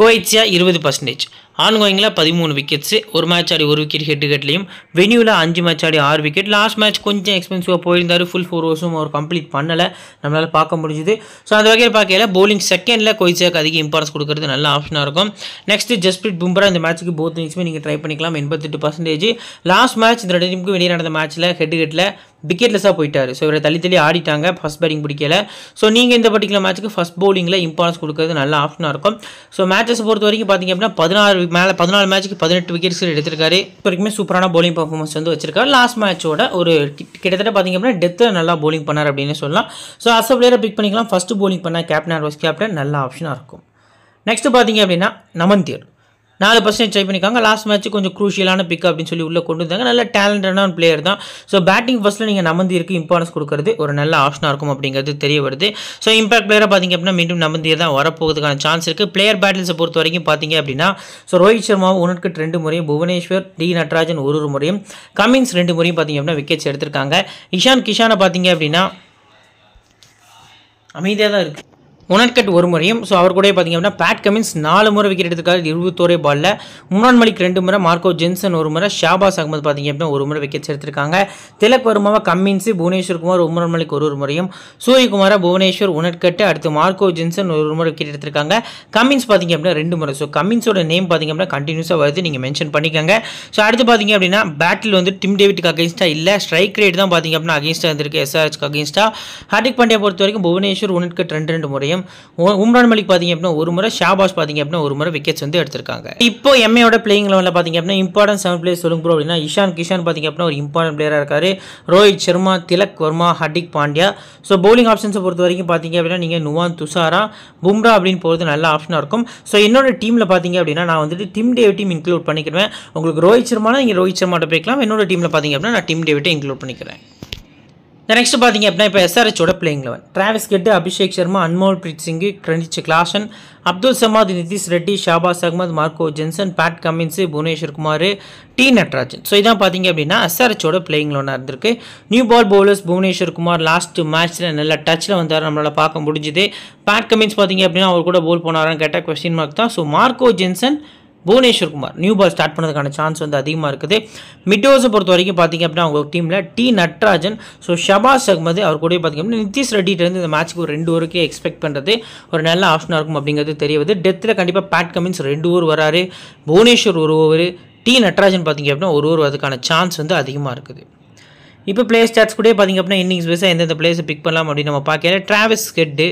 Speaker 1: கோயிச்சியா இருபது பர்சன்டேஜ் ஆன்கோயிங்கில் பதிமூணு விக்கெட்ஸ் ஒரு மேட்ச் ஆடி ஒரு விக்கெட் ஹெட் விக்கெட்லையும் வென்யூவில் அஞ்சு மேட்ச் ஆடி ஆறு விக்கெட் லாஸ்ட் மேட்ச் கொஞ்சம் எக்ஸ்பென்சிவாக போயிருந்தார் ஃபுல் ஃபோர் ஓவர்ஸும் அவர் கம்ப்ளீட் பண்ணலை நம்மளால் பார்க்க முடிஞ்சுது ஸோ அந்த வகையில் பார்க்கல போலிங் செகண்டில் கோயிச்சியாவுக்கு அதிக இம்பார்ட்டன்ஸ் கொடுக்கறது நல்ல ஆப்ஷனாக இருக்கும் நெக்ஸ்ட் ஜஸ்பிரீத் பும்ரா இந்த மேட்ச்சுக்கு போத் இன்னிங்ஸுமே நீங்கள் ட்ரை பண்ணிக்கலாம் எண்பத்தெட்டு பர்சன்டேஜ் லாஸ்ட் மேட்ச் இந்த ரெண்டு டீமுக்கு வெளியே நடந்த மேட்ச்சில் ஹெட் ஹெட்டில் விக்கெட்லெஸ்ஸாக போயிட்டார் ஸோ இவரை தள்ளி தள்ளி ஆடிட்டாங்க ஃபஸ்ட் பேட்டிங் பிடிக்கல ஸோ நீங்கள் இந்த பர்டிகுலர் மேட்ச்சுக்கு ஃபஸ்ட் பவுலிங்கில் இம்பார்ட்டன்ஸ் கொடுக்குறது நல்ல ஆப்ஷனாக இருக்கும் ஸோ மேட்சஸ் பொறுத்த வரைக்கும் பார்த்தீங்க அப்படின்னா பதினாறு மேலே பதினாலு மேட்ச்சுக்கு பதினெட்டு விக்கெட்ஸ் எடுத்திருக்காரு இப்போ வரைக்குமே சூப்பரான பவுலிங் பர்ஃபார்மன்ஸ் வந்து வச்சிருக்காரு லாஸ்ட் மேட்சோட ஒரு கிட்டத்தட்ட பார்த்தீங்க அப்படின்னா டெத்தில் நல்லா பவுலிங் பண்ணார் அப்படின்னு சொல்லலாம் ஸோ அஸ் பிளேயரை பிக் பண்ணிக்கலாம் ஃபஸ்ட்டு பவுலிங் பண்ணால் கேப்டன் ஆர் கேப்டன் நல்ல ஆப்ஷனாக இருக்கும் நெக்ஸ்ட்டு பார்த்தீங்க அப்படின்னா நமந்தியர் நாலு பர்சன்டேஜ் ட்ரை பண்ணிக்காங்க லாஸ்ட் மேட்ச் கொஞ்சம் குரூஷியலான பிக் அப்படின்னு சொல்லி உள்ளே கொண்டு வந்தாங்க நல்ல டேலண்டடான பிளேயர் தான் ஸோ பேட்டிங் ஃபஸ்ட்டில் நீங்கள் நமந்திற்கு இம்பார்டன்ஸ் கொடுக்குறது ஒரு நல்ல ஆப்ஷனாக இருக்கும் அப்படிங்கிறது தெரிய வருது ஸோ இம்பாக்ட் பிளேயராக பார்த்தீங்க அப்படின்னா மீண்டும் நமந்தியர் தான் வரப்போகிறதுக்கான சான்ஸ் இருக்குது பிளேயர் பேட்டில்ஸை பொறுத்த வரைக்கும் பார்த்தீங்க அப்படின்னா ஸோ ரோஹித் சர்மாவும் ஒன்றுக்கு ரெண்டு முறையும் புவனேஸ்வர் டி நட்ராஜன் ஒரு ஒரு முறையும் கமின்ஸ் ரெண்டு முறையும் பார்த்தீங்க அப்படின்னா விக்கெட்ஸ் எடுத்திருக்காங்க இஷான் கிஷானை பார்த்தீங்க அப்படின்னா அமைதியாக தான் இருக்குது ஒனட்கட் ஒரு முறையும் ஸோ அவர் கூட பார்த்திங்க அப்படின்னா பேட் கமின்ஸ் நாலு முறை விக்கெட் எடுத்துக்காரு இருபத்தோரே பாலில் உம்ரான் மலிக் ரெண்டு முறை மார்க்கோ ஜென்சன் ஒரு முறை ஷாபாஸ் அகமது பார்த்திங்க அப்படின்னா ஒரு முறை விக்கெட்ஸ் எடுத்திருக்காங்க திலக் வருமாவா கம்மின்ஸ் புவனேஸ்வர் குமார் உம்ரான் மலிக் ஒரு ஒரு முறையும் சூரியகுமாரை புவனேஸ்வர் உனட்கட்டு அடுத்து மார்க்கோ ஜென்சன் ஒரு முறை விக்கெட் எடுத்திருக்காங்க கம்மின்ஸ் பார்த்திங்க அப்படின்னா ரெண்டு முறை ஸோ கம்மின்ஸோட நேம் பார்த்திங்க அப்படின்னா கண்டினியூஸாக வருது நீங்கள் மென்ஷன் பண்ணிக்கோங்க ஸோ அடுத்து பார்த்திங்க அப்படின்னா பேட்டில் வந்து டிம் டேவிட்க்கு அகேன்ஸ்டாக இல்லை ஸ்ட்ரைக் ரேட் தான் பார்த்திங்க அப்படின்னா அகேன்ஸ்டாக இருந்திருக்கு எஸ்ஆர்ஹெச்க்கு அகேன்ஸ்டாக ஹார்திக் பாண்டியா பொறுத்த வரைக்கும் புவனேஸ்வர் உனட்கட் ரெண்டு ரெண்டு முறையும் உம்ரான் மலிக் பார்த்தீங்க அப்படின்னா ஒரு முறை ஷாபாஷ் பார்த்தீங்க அப்படின்னா ஒரு முறை விக்கெட்ஸ் வந்து எடுத்திருக்காங்க இப்போ எம்ஏட பிளேயிங் லெவலில் பார்த்தீங்க அப்படின்னா இம்பார்ட்டன்ட் செவன் பிளேயர் சொல்லுங்க ப்ரோ அப்படின்னா இஷான் கிஷான் பார்த்தீங்க அப்படின்னா ஒரு இம்பார்ட்டன் பிளேயராக இருக்கார் ரோஹித் சர்மா திலக் வர்மா ஹர்டிக் பாண்டியா ஸோ பவுலிங் ஆப்ஷன்ஸை பொறுத்த வரைக்கும் பார்த்தீங்க அப்படின்னா நீங்கள் நுவான் துஷாரா பும்ரா அப்படின்னு போகிறது நல்ல ஆப்ஷனாக இருக்கும் ஸோ என்னோட டீமில் பார்த்தீங்க அப்படின்னா நான் வந்துட்டு டிம் டேவிட்டி இன்க்ளூட் பண்ணிக்கிறேன் உங்களுக்கு ரோஹித் சர்மானா நீங்கள் ரோஹித் சர்மாட்ட போய்க்கலாம் என்னோட டீமில் பார்த்தீங்க அப்படின்னா நான் டிம் டேவிட்டை இன்க்ளூட் பண்ணிக்கிறேன் நெக்ஸ்ட் பார்த்தீங்க அப்படின்னா இப்போ எஸ்ஆர்ஹெச்சோட playing eleven Travis Head Abhishek Sharma Anmolpreet Singh Heinrich Klaasen Abdul Samad Nitish Reddy Shahbaz Ahmed Marco Jansen Pat Cummins Bhuvneshwar Kumar T Natarajan so இதான் பார்த்தீங்க அப்படின்னா எஸ்ஆர்ஹெச்சோட பிளேயிங் லெவனாக இருந்திருக்கு new ball bowlers Bhuvneshwar Kumar last மேட்ச்சில் நல்ல டச்சில் வந்தார் நம்மளால் பார்க்க முடிஞ்சுது பேட் கமின்ஸ் பார்த்தீங்க அப்படின்னா அவர் கூட போல் போனாரான்னு கேட்டால் கொஸ்டின் மார்க் தான் so Marco Jansen Bhuvneshwar Kumar new ball start பண்ணதுக்கான சான்ஸ் வந்து அதிகமாக இருக்குது மிட்டோஸை பொறுத்த வரைக்கும் பார்த்திங்க அப்படின்னா அவங்க டீமில் டி நட்ராஜன் ஸோ ஷபாஸ் அகமது அவர் கூட பார்த்திங்க அப்படின்னா நிதிஷ் ரெட்டிகிட்டேருந்து இந்த மேட்ச்சுக்கு ஒரு ரெண்டு ஓருக்கே எக்ஸ்பெக்ட் பண்ணுறது ஒரு நல்ல ஆப்ஷனாக இருக்கும் அப்படிங்கிறது தெரியுது டெத்தில் கண்டிப்பாக பேட் கமின்ஸ் ரெண்டு ஓர் வராரு புவனேஸ்வர் ஒரு ஓவர் டி நட்ராஜன் பார்த்திங்க அப்படின்னா ஒரு ஓர் அதுக்கான சான்ஸ் வந்து அதிகமாக இருக்குது இப்போ பிளே ஸ்டாட்ஸ் கூட பார்த்திங்க அப்படின்னா இன்னிங்ஸ் வைஸாக எந்தெந்த பிளேஸை பிக் பண்ணலாம் அப்படின்னு நம்ம பார்க்கல ட்ராவல்ஸ் ஹெட்டு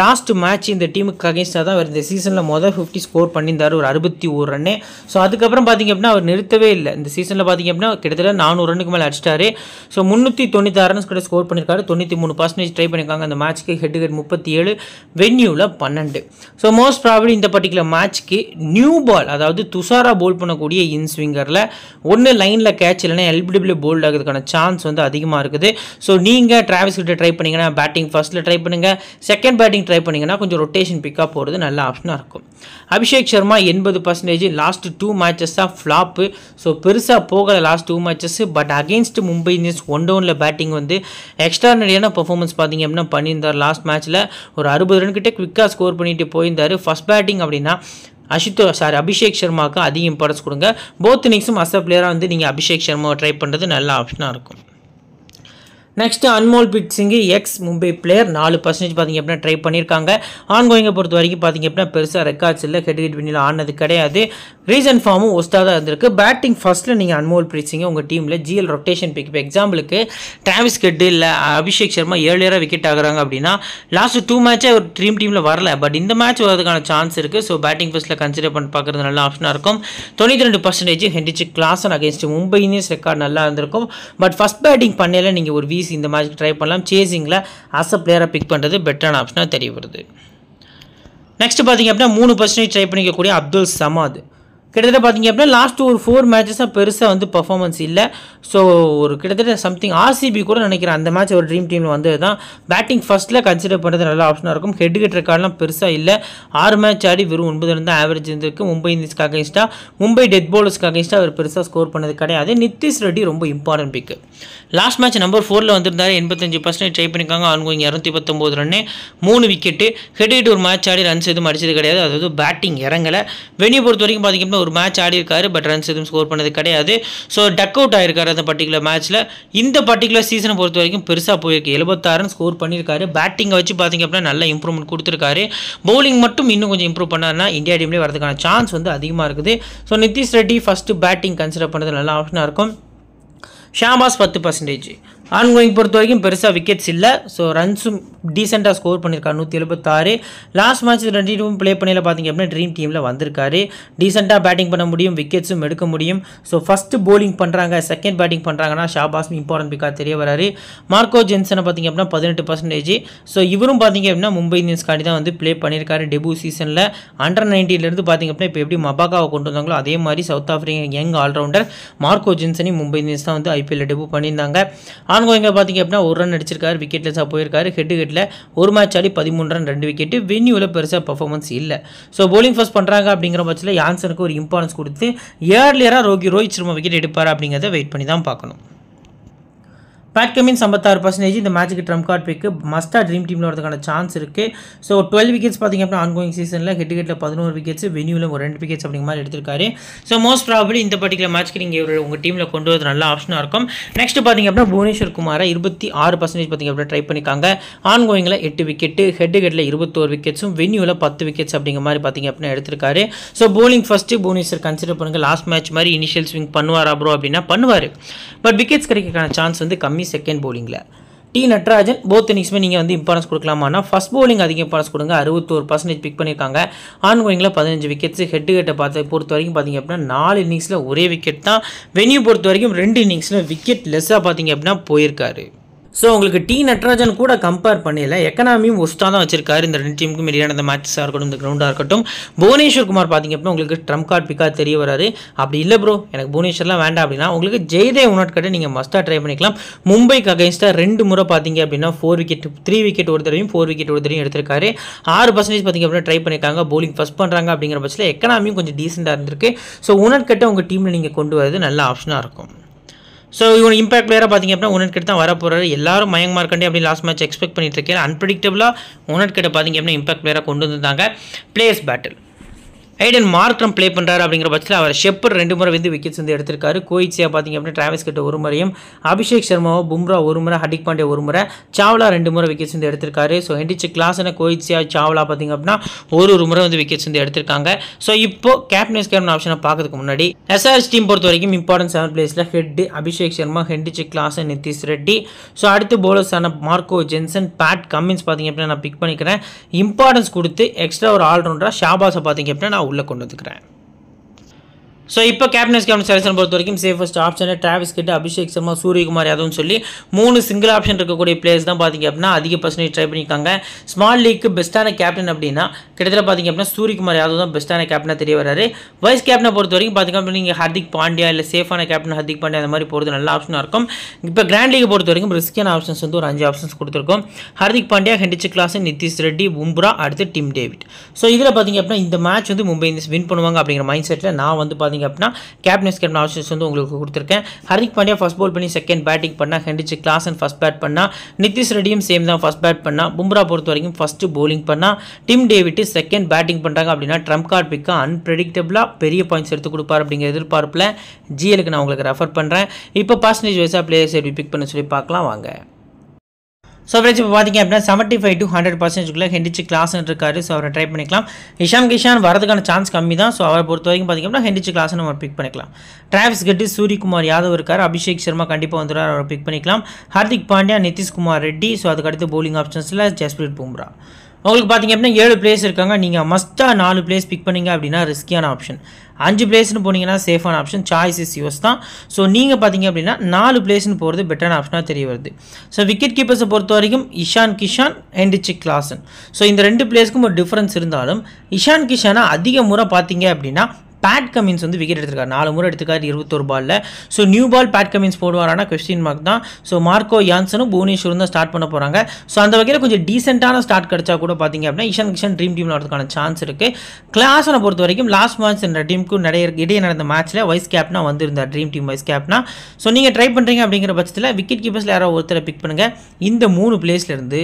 Speaker 1: லாஸ்ட் மேட்ச் இந்த டீமுக்கு அகேன்ஸ்டாக தான் இந்த சீசனில் மொதல் ஃபிஃப்டி ஸ்கோர் பண்ணியிருந்தார் ஒரு அறுபத்தி ஒரு ரன்னே ஸோ அதுக்கப்புறம் பார்த்திங்க அப்படின்னா அவர் நிறுத்தவே இல்லை இந்த சீசனில் பார்த்திங்க அப்படின்னா கிட்டத்தட்ட நானூறு ரன்னுக்கு மேலே அடிச்சிட்டாரு ஸோ முந்நூற்றி தொண்ணூத்தாறு ரன்ஸ் கூட ஸ்கோர் பண்ணியிருக்காரு தொண்ணூற்றி மூணு பர்சன்டேஜ் ட்ரை பண்ணியிருக்காங்க அந்த மேட்ச்சுக்கு ஹெட் ஹெட் முப்பத்தி ஏழு வென்யூவில் பன்னெண்டு ஸோ மோஸ்ட் ப்ராப்ளி இந்த பர்டிகுலர் மேட்ச்க்கு நியூ பால் அதாவது துஷாரா போல் பண்ணக்கூடிய இன்ஸ்விங்கரில் ஒன்று லைனில் கேட்ச் இல்லைனா எல்பிடபிள்யூ போல்ட் ஆகிறதுக்கான சான்ஸ் வந்து வந்து அதிகமாக இருக்குது ஸோ நீங்கள் டிராவல்ஸ் கிட்ட ட்ரை பண்ணிங்கன்னா பேட்டிங் ஃபஸ்ட்டில் ட்ரை பண்ணுங்கள் செகண்ட் பேட்டிங் ட்ரை பண்ணிங்கன்னா கொஞ்சம் ரொட்டேஷன் பிக்கப் போகிறது நல்ல ஆப்ஷனாக இருக்கும் அபிஷேக் சர்மா எண்பது பர்சன்டேஜ் லாஸ்ட் டூ மேட்சஸ் தான் ஃப்ளாப்பு ஸோ பெருசாக போகாத last two matches but against Mumbai Indians one டவுனில் பேட்டிங் வந்து எக்ஸ்ட்ரானரியான பர்ஃபார்மன்ஸ் பார்த்தீங்க அப்படின்னா பண்ணியிருந்தார் லாஸ்ட் மேட்ச்சில் ஒரு அறுபது ரன் கிட்டே குவிக்காக ஸ்கோர் பண்ணிட்டு போயிருந்தார் ஃபஸ்ட் பேட்டிங் அப்படின்னா அஷித் சாரி அபிஷேக் சர்மாவுக்கு அதிக இம்பார்ட்டன்ஸ் கொடுங்க போத் இன்னிங்ஸும் அஸ் பிளேயராக வந்து நீங்கள் அபிஷேக் சர்மாவை ட்ரை பண்ணுறது நல்ல ஆப்ஷனாக இருக்கும் நெக்ஸ்ட்டு அன்மோல் பிட்ஸிங்கு எக்ஸ் மும்பை பிளேயர் நாலு பர்சன்டேஜ் பார்த்திங்க அப்படின்னா ட்ரை பண்ணியிருக்காங்க ஆன்கோயிங்கை பொறுத்த வரைக்கும் பார்த்திங்க அப்படின்னா பெருசாக ரெக்கார்ட்ஸ் இல்லை ஹெட் ஹெட் வின்னில் ஆனது கிடையாது ரீசன் ஃபார்மும் ஒஸ்தாக தான் இருந்திருக்கு பேட்டிங் ஃபஸ்ட்டில் நீங்கள் அன்மோல் பிட்ஸிங்கை உங்கள் டீமில் ஜிஎல் ரொட்டேஷன் பிக் இப்போ எக்ஸாம்பிளுக்கு டிராவிஸ் கெட்டு இல்லை அபிஷேக் சர்மா ஏழு விக்கெட் ஆகுறாங்க அப்படின்னா லாஸ்ட்டு டூ மேட்ச்சே ஒரு ட்ரீம் டீமில் வரல பட் இந்த மேட்ச் வரதுக்கான சான்ஸ் இருக்குது ஸோ பேட்டிங் ஃபஸ்ட்டில் கன்சிடர் பண்ணி பார்க்குறது நல்ல ஆப்ஷனாக இருக்கும் தொண்ணூற்றி ரெண்டு percentage Heinrich Klaasen against Mumbai Indians record நல்லா இருந்திருக்கும் பட் ஃபஸ்ட் பேட்டிங் பண்ணியில் நீங்கள் ஒரு வி சீரிஸ் இந்த மாதிரி ட்ரை பண்ணலாம் சேசிங்கில் அஸ் அ பிளேயரை பிக் பண்ணுறது பெட்டரான ஆப்ஷனாக தெரிய வருது நெக்ஸ்ட் பார்த்திங்க அப்படின்னா மூணு பர்சன்டேஜ் ட்ரை பண்ணிக்கக்கூடிய அப்துல் சமாத் கிட்டத்தட்ட பார்த்தீங்க அப்படின்னா லாஸ்ட் ஒரு ஃபோர் மேட்சஸாக பெருசாக வந்து பர்ஃபார்மன்ஸ் இல்லை ஸோ ஒரு கிட்டத்தட்ட சம்திங் ஆர்சிபி கூட நினைக்கிறேன் அந்த மேட்ச் ஒரு ட்ரீம் டீமில் வந்தது தான் பேட்டிங் ஃபஸ்ட்டில் கன்சிடர் பண்ணுறது நல்ல ஆப்ஷனாக இருக்கும் ஹெட் ஹெட் ரெக்கார்ட்லாம் பெருசாக இல்லை ஆறு மேட்ச் ஆடி வெறும் ஒன்பது ரன் தான் ஆவரேஜ் இருந்திருக்கு மும்பை இந்தியன்ஸ்க்கு அகேன்ஸ்டாக மும்பை டெத் பாலர்ஸ்க்கு அகைன்ஸ்டாக அவர் பெருசாக ஸ்கோர் பண்ணது கிடையாது நித்திஷ் ரெட்டி ரொம்ப இம்பார்ட்டன்ட் பிக்கு லாஸ்ட் மேட்ச் நம்பர் ஃபோரில் வந்திருந்தார் எண்பத்தஞ்சு பர்சன்டேஜ் ட்ரை பண்ணியிருக்காங்க இங்கே இரநூத்தி பத்தொம்போது ரன்னு மூணு விக்கெட்டு ஹெட் ஹெட் ஒரு மேட்ச் ஆடி ரன்ஸ் எதுவும் அடிச்சது கிடையாது அதாவது பேட்டிங் இறங்கலை வெளியே பொறுத்த வரைக்கும் பார்த்தீங்கன்னா ஒரு மேட்ச் ஆடியிருக்காரு பட் ரன்ஸ் எதுவும் ஸ்கோர் பண்ணது கிடையாது ஸோ டக் அவுட் ஆயிருக்காரு அந்த பர்டிகுலர் மேட்ச்சில் இந்த பர்டிகுலர் சீசனை பொறுத்த வரைக்கும் பெருசாக போயிருக்கு எழுபத்தாறு ஸ்கோர் பண்ணியிருக்காரு பேட்டிங்கை வச்சு பார்த்திங்க அப்படின்னா நல்ல இம்ப்ரூவ்மெண்ட் கொடுத்துருக்காரு பவுலிங் மட்டும் இன்னும் கொஞ்சம் இம்ப்ரூவ் பண்ணார்னா இந்தியா டீம்லேயே வரதுக்கான சான்ஸ் வந்து அதிகமாக இருக்குது so Nitish Reddy first batting consider பண்ணுறது நல்ல ஆப்ஷனாக இருக்கும் ஷாபாஸ் பத்து பர்சன்டேஜ் ஆன்கோயிங் பொறுத்த வரைக்கும் பெருசாக விக்கெட்ஸ் இல்லை ஸோ ரன்ஸும் டீசெண்டாக ஸ்கோர் பண்ணியிருக்காரு நூற்றி எழுபத்தாறு லாஸ்ட் மேட்ச் ரெண்டு டீமும் ப்ளே பண்ணியில் பார்த்தீங்க அப்படின்னா ட்ரீம் டீமில் வந்திருக்காரு டீசெண்டாக பேட்டிங் பண்ண முடியும் விக்கெட்ஸும் எடுக்க முடியும் ஸோ ஃபஸ்ட்டு போலிங் பண்ணுறாங்க செகண்ட் பேட்டிங் பண்ணுறாங்கன்னா ஷாபாஸ் இம்பார்ட்டன்ட் பிக்காக தெரிய வராரு மார்க்கோ ஜென்சனை பார்த்தீங்க அப்படின்னா பதினெட்டு பர்சன்டேஜ் ஸோ இவரும் பார்த்தீங்க அப்படின்னா மும்பை காண்டி தான் வந்து ப்ளே பண்ணியிருக்காரு டெபு சீசனில் அண்டர் நைன்டீன்லேருந்து பார்த்தீங்க அப்படின்னா இப்போ எப்படி மபாக்காவை கொண்டு வந்தாங்களோ அதே மாதிரி South Africa young all rounder Marco ஜென்சனையும் மும்பை இந்தியன்ஸ் தான் வந்து ஐபிஎல்ல டெபு பண்ணியிருந்தாங்க ஆன்கோயிங்க பார்த்திங்க அப்படின்னா ஒரு ரன் அடிச்சிருக்காரு விக்கெட்லெஸ்ஸாக போயிருக்காரு ஹெட் ஹெட் கிரிக்கெட்டில் ஒரு மேட்ச் ஆடி பதிமூன்று ரன் ரெண்டு விக்கெட்டு வென்யூவில் பெருசாக பர்ஃபார்மன்ஸ் இல்லை ஸோ போலிங் ஃபர்ஸ்ட் பண்ணுறாங்க அப்படிங்கிற பட்சத்தில் யான்சனுக்கு ஒரு இம்பார்ட்டன்ஸ் கொடுத்து ஏர்லியராக ரோகி ரோஹித் சர்மா விக்கெட் எடுப்பார் அப்படிங்கிறத வெயிட் பண்ணி தான் பார்க்கணும் பேட் கமின் ஐம்பத்தாறு பர்சன்டேஜ் இந்த மேட்சுக்கு ட்ரம் கார்ட் பிக்கு மஸ்டா ட்ரீம் டீமில் வரதுக்கான சான்ஸ் இருக்குது ஸோ டுவெல் விக்கெட்ஸ் பார்த்திங்க அப்படின்னா ஆன் கோயிங் சீசனில் ஹெட் கிட்டில் பதினோரு விக்கெட்ஸ் வெனியூவில் ஒரு ரெண்டு விக்கெட்ஸ் அப்படிங்க மாதிரி எடுத்திருக்காரு ஸோ மோஸ்ட் ப்ராபபிளி இந்த பர்டிகுலர் மேட்ச்க்கு நீங்கள் இவர் உங்கள் டீமில் கொண்டு வரது நல்ல ஆப்ஷனாக இருக்கும் நெக்ஸ்ட் பார்த்திங்க அப்படின்னா புவனேஸ்வர் குமாரை இருபத்தி ஆறு பர்சன்டேஜ் பார்த்திங்க அப்படின்னா ட்ரை பண்ணிக்காங்க கோயிங்கில் எட்டு விக்கெட்டு ஹெட் கிட்டில் இருபத்தோரு விக்கெட்ஸும் வெனியூவில் பத்து விக்கெட்ஸ் அப்படிங்கிற மாதிரி பார்த்திங்க அப்படின்னா எடுத்திருக்காரு so bowling first Bhuvneshwar consider பண்ணுங்கள் லாஸ்ட் மேட்ச் மாதிரி இனிஷியல் ஸ்விங் பண்ணுவாரா ப்ரோ அப்படின்னா பண்ணுவார் பட் விக்கெட்ஸ் கிடைக்கிறதுக்கான சான்ஸ் வந்து கம்மி ஷமி செகண்ட் போலிங்கில் டி நட்ராஜன் போத் இன்னிங்ஸுமே நீங்கள் வந்து இம்பார்ட்டன்ஸ் கொடுக்கலாமான்னா ஃபஸ்ட் போலிங் அதிக இம்பார்டன்ஸ் கொடுங்க அறுபத்தோரு பர்சன்டேஜ் பிக் பண்ணியிருக்காங்க ஆன் கோயிங்கில் பதினஞ்சு விக்கெட்ஸ் ஹெட்டு ஹெட்டை பார்த்து பொறுத்த வரைக்கும் பார்த்தீங்க அப்படின்னா நாலு இன்னிங்ஸில் ஒரே விக்கெட் தான் வென்யூ பொறுத்த வரைக்கும் ரெண்டு இன்னிங்ஸில் விக்கெட் லெஸ்ஸாக பார்த்தீங்க அப்படின்னா போயிருக்காரு ஸோ உங்களுக்கு டி நட்ராஜன் கூட கம்பேர் பண்ணல எக்கனாமியும் ஒஸ்ட்டாக தான் வச்சிருக்காரு இந்த ரெண்டு டீமுக்கும் இடையான இந்த மேட்சஸாக இருக்கட்டும் இந்த கிரௌண்டாக இருக்கட்டும் புவனேஸ்வர் குமார் பார்த்தீங்க அப்படின்னா உங்களுக்கு ட்ரம் கார்டு பிக்கா தெரிய வராது அப்படி இல்லை ப்ரோ எனக்கு புவனேஸ்வர்லாம் வேண்டாம் அப்படின்னா உங்களுக்கு ஜெய்தே உனட்கட்டை நீங்கள் மஸ்ட்டாக ட்ரை பண்ணிக்கலாம் மும்பைக்கு அகைன்ஸ்டாக ரெண்டு முறை பார்த்தீங்க அப்படின்னா ஃபோர் விக்கெட் த்ரீ விக்கெட் ஒரு தடவையும் ஃபோர் விக்கெட் ஒரு தடவையும் எடுத்திருக்காரு ஆறு பர்சன்டேஜ் பார்த்தீங்க அப்படின்னா ட்ரை பண்ணியிருக்காங்க பவுலிங் ஃபஸ்ட் பண்ணுறாங்க அப்படிங்கிற பட்சத்தில் எக்கனாமியும் கொஞ்சம் டீசெண்டாக இருந்திருக்கு ஸோ உனட்கட்டை உங்கள் டீமில் நீங்கள் கொண்டு வரது நல்ல ஆப்ஷனாக இருக்கும் ஸோ இவன் இம்பாக்ட் பிளேயராக பார்த்திங்க அப்படின்னா உனட் கிட்ட தான் வரப்போகிறார் எல்லாரும் மயங்க மார்க்கண்டே அப்படி லாஸ்ட் மேட்ச் எக்ஸ்பெக்ட் பண்ணிட்டு இருக்கேன் அன்பிரடிக்டபுளாக உனட் கிட்ட பார்த்திங்க அப்படின்னா இம்பாக்ட் பிளேயராக கொண்டு வந்திருந்தாங்க பிளேஸ் பேட்டில் ஐடன் மார்க்கம் ப்ளே பண்ணுறாரு அப்படிங்கிற பட்சத்தில் அவர் ஷெப்பர் ரெண்டு முறை வந்து விக்கெட்ஸ் வந்து எடுத்திருக்காரு கோயிச்சியா பார்த்திங்க அப்படின்னா டிராவல்ஸ் கிட்ட ஒரு முறையும் அபிஷேக் சர்மாவோ பும்ரா ஒரு முறை ஹர்திக் பாண்டே ஒரு முறை சாவ்லா ரெண்டு முறை விக்கெட்ஸ் வந்து எடுத்திருக்காரு ஸோ ஹெண்டிச்சு கிளாஸ்னா கோயிச்சியா சாவ்லா பார்த்திங்க அப்படின்னா ஒரு ஒரு முறை வந்து விக்கெட்ஸ் வந்து எடுத்திருக்காங்க ஸோ இப்போ கேப்டன்ஸ் கேப்டன் ஆப்ஷனை பார்க்கறதுக்கு முன்னாடி எஸ்ஆர்எஸ் டீம் பொறுத்த வரைக்கும் இம்பார்ட்டன்ட் செவன் பிளேஸில் Head Abhishek Sharma Heinrich Klaasen Nitish Reddy so அடுத்து போலர்ஸான மார்க்கோ ஜென்சன் பேட் கம்மின்ஸ் பார்த்திங்க அப்படின்னா நான் பிக் பண்ணிக்கிறேன் இம்பார்ட்டன்ஸ் கொடுத்து எக்ஸ்ட்ரா ஒரு ஆல்ரவுண்டராக ஷாபாஸை பார்த்திங்க அப்படின்னா உள்ளே கொண்டு வந்துக்கிறேன் ஸோ இப்போ கேப்டன்ஸ் கேப்டன் செலெக்ஷன் பொறுத்த வரைக்கும் சேஃபஸ்ட் ஆப்ஷனில் டிராவிஸ் கிட்ட அபிஷேக் சர்மா சூரியகுமார் யாதவ்னு சொல்லி மூணு சிங்கிள் ஆப்ஷன் இருக்கக்கூடிய பிளேயர்ஸ் தான் பார்த்திங்க அப்படின்னா அதிக பர்சன்டேஜ் ட்ரை பண்ணியிருக்காங்க ஸ்மால் லீக்கு பெஸ்ட்டான கேப்டன் அப்படின்னா கிட்டத்தட்ட பார்த்திங்க அப்படின்னா சூரியகுமார் யாதவ் தான் பெஸ்ட்டான கேப்டனாக தெரிய வராரு வைஸ் கேப்டனை பொறுத்த வரைக்கும் பார்த்திங்க அப்படின்னா நீங்கள் ஹர்திக் பாண்டியா இல்லை சேஃபான கேப்டன் ஹர்திக் பாண்டியா அந்த மாதிரி போகிறது நல்ல ஆப்ஷனாக இருக்கும் இப்போ கிராண்ட் லீக் பொறுத்த வரைக்கும் ரிஸ்கியான ஆப்ஷன்ஸ் வந்து ஒரு அஞ்சு ஆப்ஷன்ஸ் கொடுத்துருக்கோம் ஹர்திக் பாண்டியா ஹெண்டிச்சு கிளாஸு நிதிஷ் ரெட்டி பும்ரா அடுத்து டிம் டேவிட் ஸோ இதில் பார்த்திங்க அப்படின்னா இந்த மேட்ச் வந்து மும்பை இந்தியன்ஸ் வின் பண்ணுவாங்க அப்படிங்கிற மைண்ட் செட்டில் நான் வந்து பார்த்திங்க அப்படின்னா கேப்டன் கேப்டன் ஆப்ஷன்ஸ் வந்து உங்களுக்கு கொடுத்துருக்கேன் ஹர்திக் பாண்டியா ஃபஸ்ட் பால் பண்ணி செகண்ட் பேட்டிங் பண்ணால் ஹெண்டிச்சு அண்ட் ஃபஸ்ட் பேட் பண்ணால் நிதிஷ் ரெட்டியும் சேம் தான் ஃபஸ்ட் பேட் பண்ணால் பும்ரா பொறுத்த வரைக்கும் ஃபஸ்ட்டு பவுலிங் பண்ணால் டிம் டேவிட்டு செகண்ட் பேட்டிங் பண்ணுறாங்க அப்படின்னா ட்ரம்ப் கார்ட் பிக்கு அன்பிரடிக்டபிளாக பெரிய பாயிண்ட்ஸ் எடுத்து கொடுப்பார் அப்படிங்கிற எதிர்பார்ப்பில் ஜிஎலுக்கு நான் உங்களுக்கு ரெஃபர் பண்ணுறேன் இப்போ பர்சன்டேஜ் வைஸாக பிளேயர்ஸ் எப்படி பிக் பண்ண சொல்லி பார்க்கலாம் வாங்க ஸோ ஃப்ரெண்ட்ஸ் இப்போ பார்த்திங்க அப்படின்னா செவன்ட்டி ஃபைவ் டு ஹண்ட்ரட் பர்சன்டேஜ்குள்ளே ஹெண்டிச்சு கிளாஸ்னு இருக்காரு ஸோ அவரை ட்ரை பண்ணிக்கலாம் இஷாம் கிஷான் வரதுக்கான சான்ஸ் கம்மி தான் ஸோ அவரை பொறுத்த வரைக்கும் பார்த்திங்க அப்படின்னா ஹெண்டிச்சு கிளாஸ் நம்ம பிக் பண்ணிக்கலாம் டிராவிஸ் கெட்டு சூரியகுமார் யாதவ் இருக்கார் அபிஷேக் சர்மா கண்டிப்பாக வந்துடுவார் அவரை பிக் பண்ணிக்கலாம் ஹார்திக் பாண்டியா நிதிஷ்குமார் ரெட்டி ஸோ அதுக்கடுத்து பவுலிங் ஆப்ஷன்ஸில் ஜஸ்பிரீத் பும்ரா உங்களுக்கு பார்த்திங்க அப்படின்னா ஏழு பிளேஸ் இருக்காங்க நீங்கள் மஸ்ட்டாக நாலு பிளேஸ் பிக் பண்ணிங்க அப்படின்னா ரிஸ்கியான ஆப்ஷன் அஞ்சு பிளேஸ்னு போனீங்கன்னா சேஃபான ஆப்ஷன் சாய்ஸ் இஸ் யூஸ் தான் ஸோ நீங்கள் பார்த்தீங்க அப்படின்னா நாலு பிளேஸ்னு போகிறது பெட்டரான ஆப்ஷனாக தெரிய வருது ஸோ விக்கெட் கீப்பர்ஸை பொறுத்த வரைக்கும் இஷான் கிஷான் சிக் கிளாசன் ஸோ இந்த ரெண்டு பிளேஸ்க்கும் ஒரு டிஃப்ரென்ஸ் இருந்தாலும் இஷான் கிஷானை அதிக முறை பார்த்தீங்க அப்படின்னா பேட் கமின்ஸ் வந்து விக்கெட் எடுத்திருக்காரு நாலு முறை எடுத்திருக்காரு இருபத்தொரு பாலில் so new ball Pat Cummins போடுவாரானா கொஸ்டின் மார்க் தான் ஸோ மார்க்கோ யான்சனும் புவனேஸ்வரும் தான் ஸ்டார்ட் பண்ண போகிறாங்க ஸோ அந்த வகையில் கொஞ்சம் டீசென்ட்டான ஸ்டார்ட் கிடச்சா கூட பார்த்தீங்க அப்படின்னா இஷான் கிஷன் ட்ரீம் டீமில் வரதுக்கான சான்ஸ் இருக்குது கிளாஸனை பொறுத்த வரைக்கும் லாஸ்ட் மேட்ச் என்ற டீமுக்கும் நிறைய இடையே நடந்த மேட்ச்சில் வைஸ் கேப்னா வந்திருந்தார் dream team vice captain so நீங்கள் ட்ரை பண்ணுறீங்க அப்படிங்கிற பட்சத்தில் விக்கெட் கீப்பர்ஸில் யாரோ ஒருத்தரை பிக் பண்ணுங்கள் இந்த மூணு பிளேஸ்லேருந்து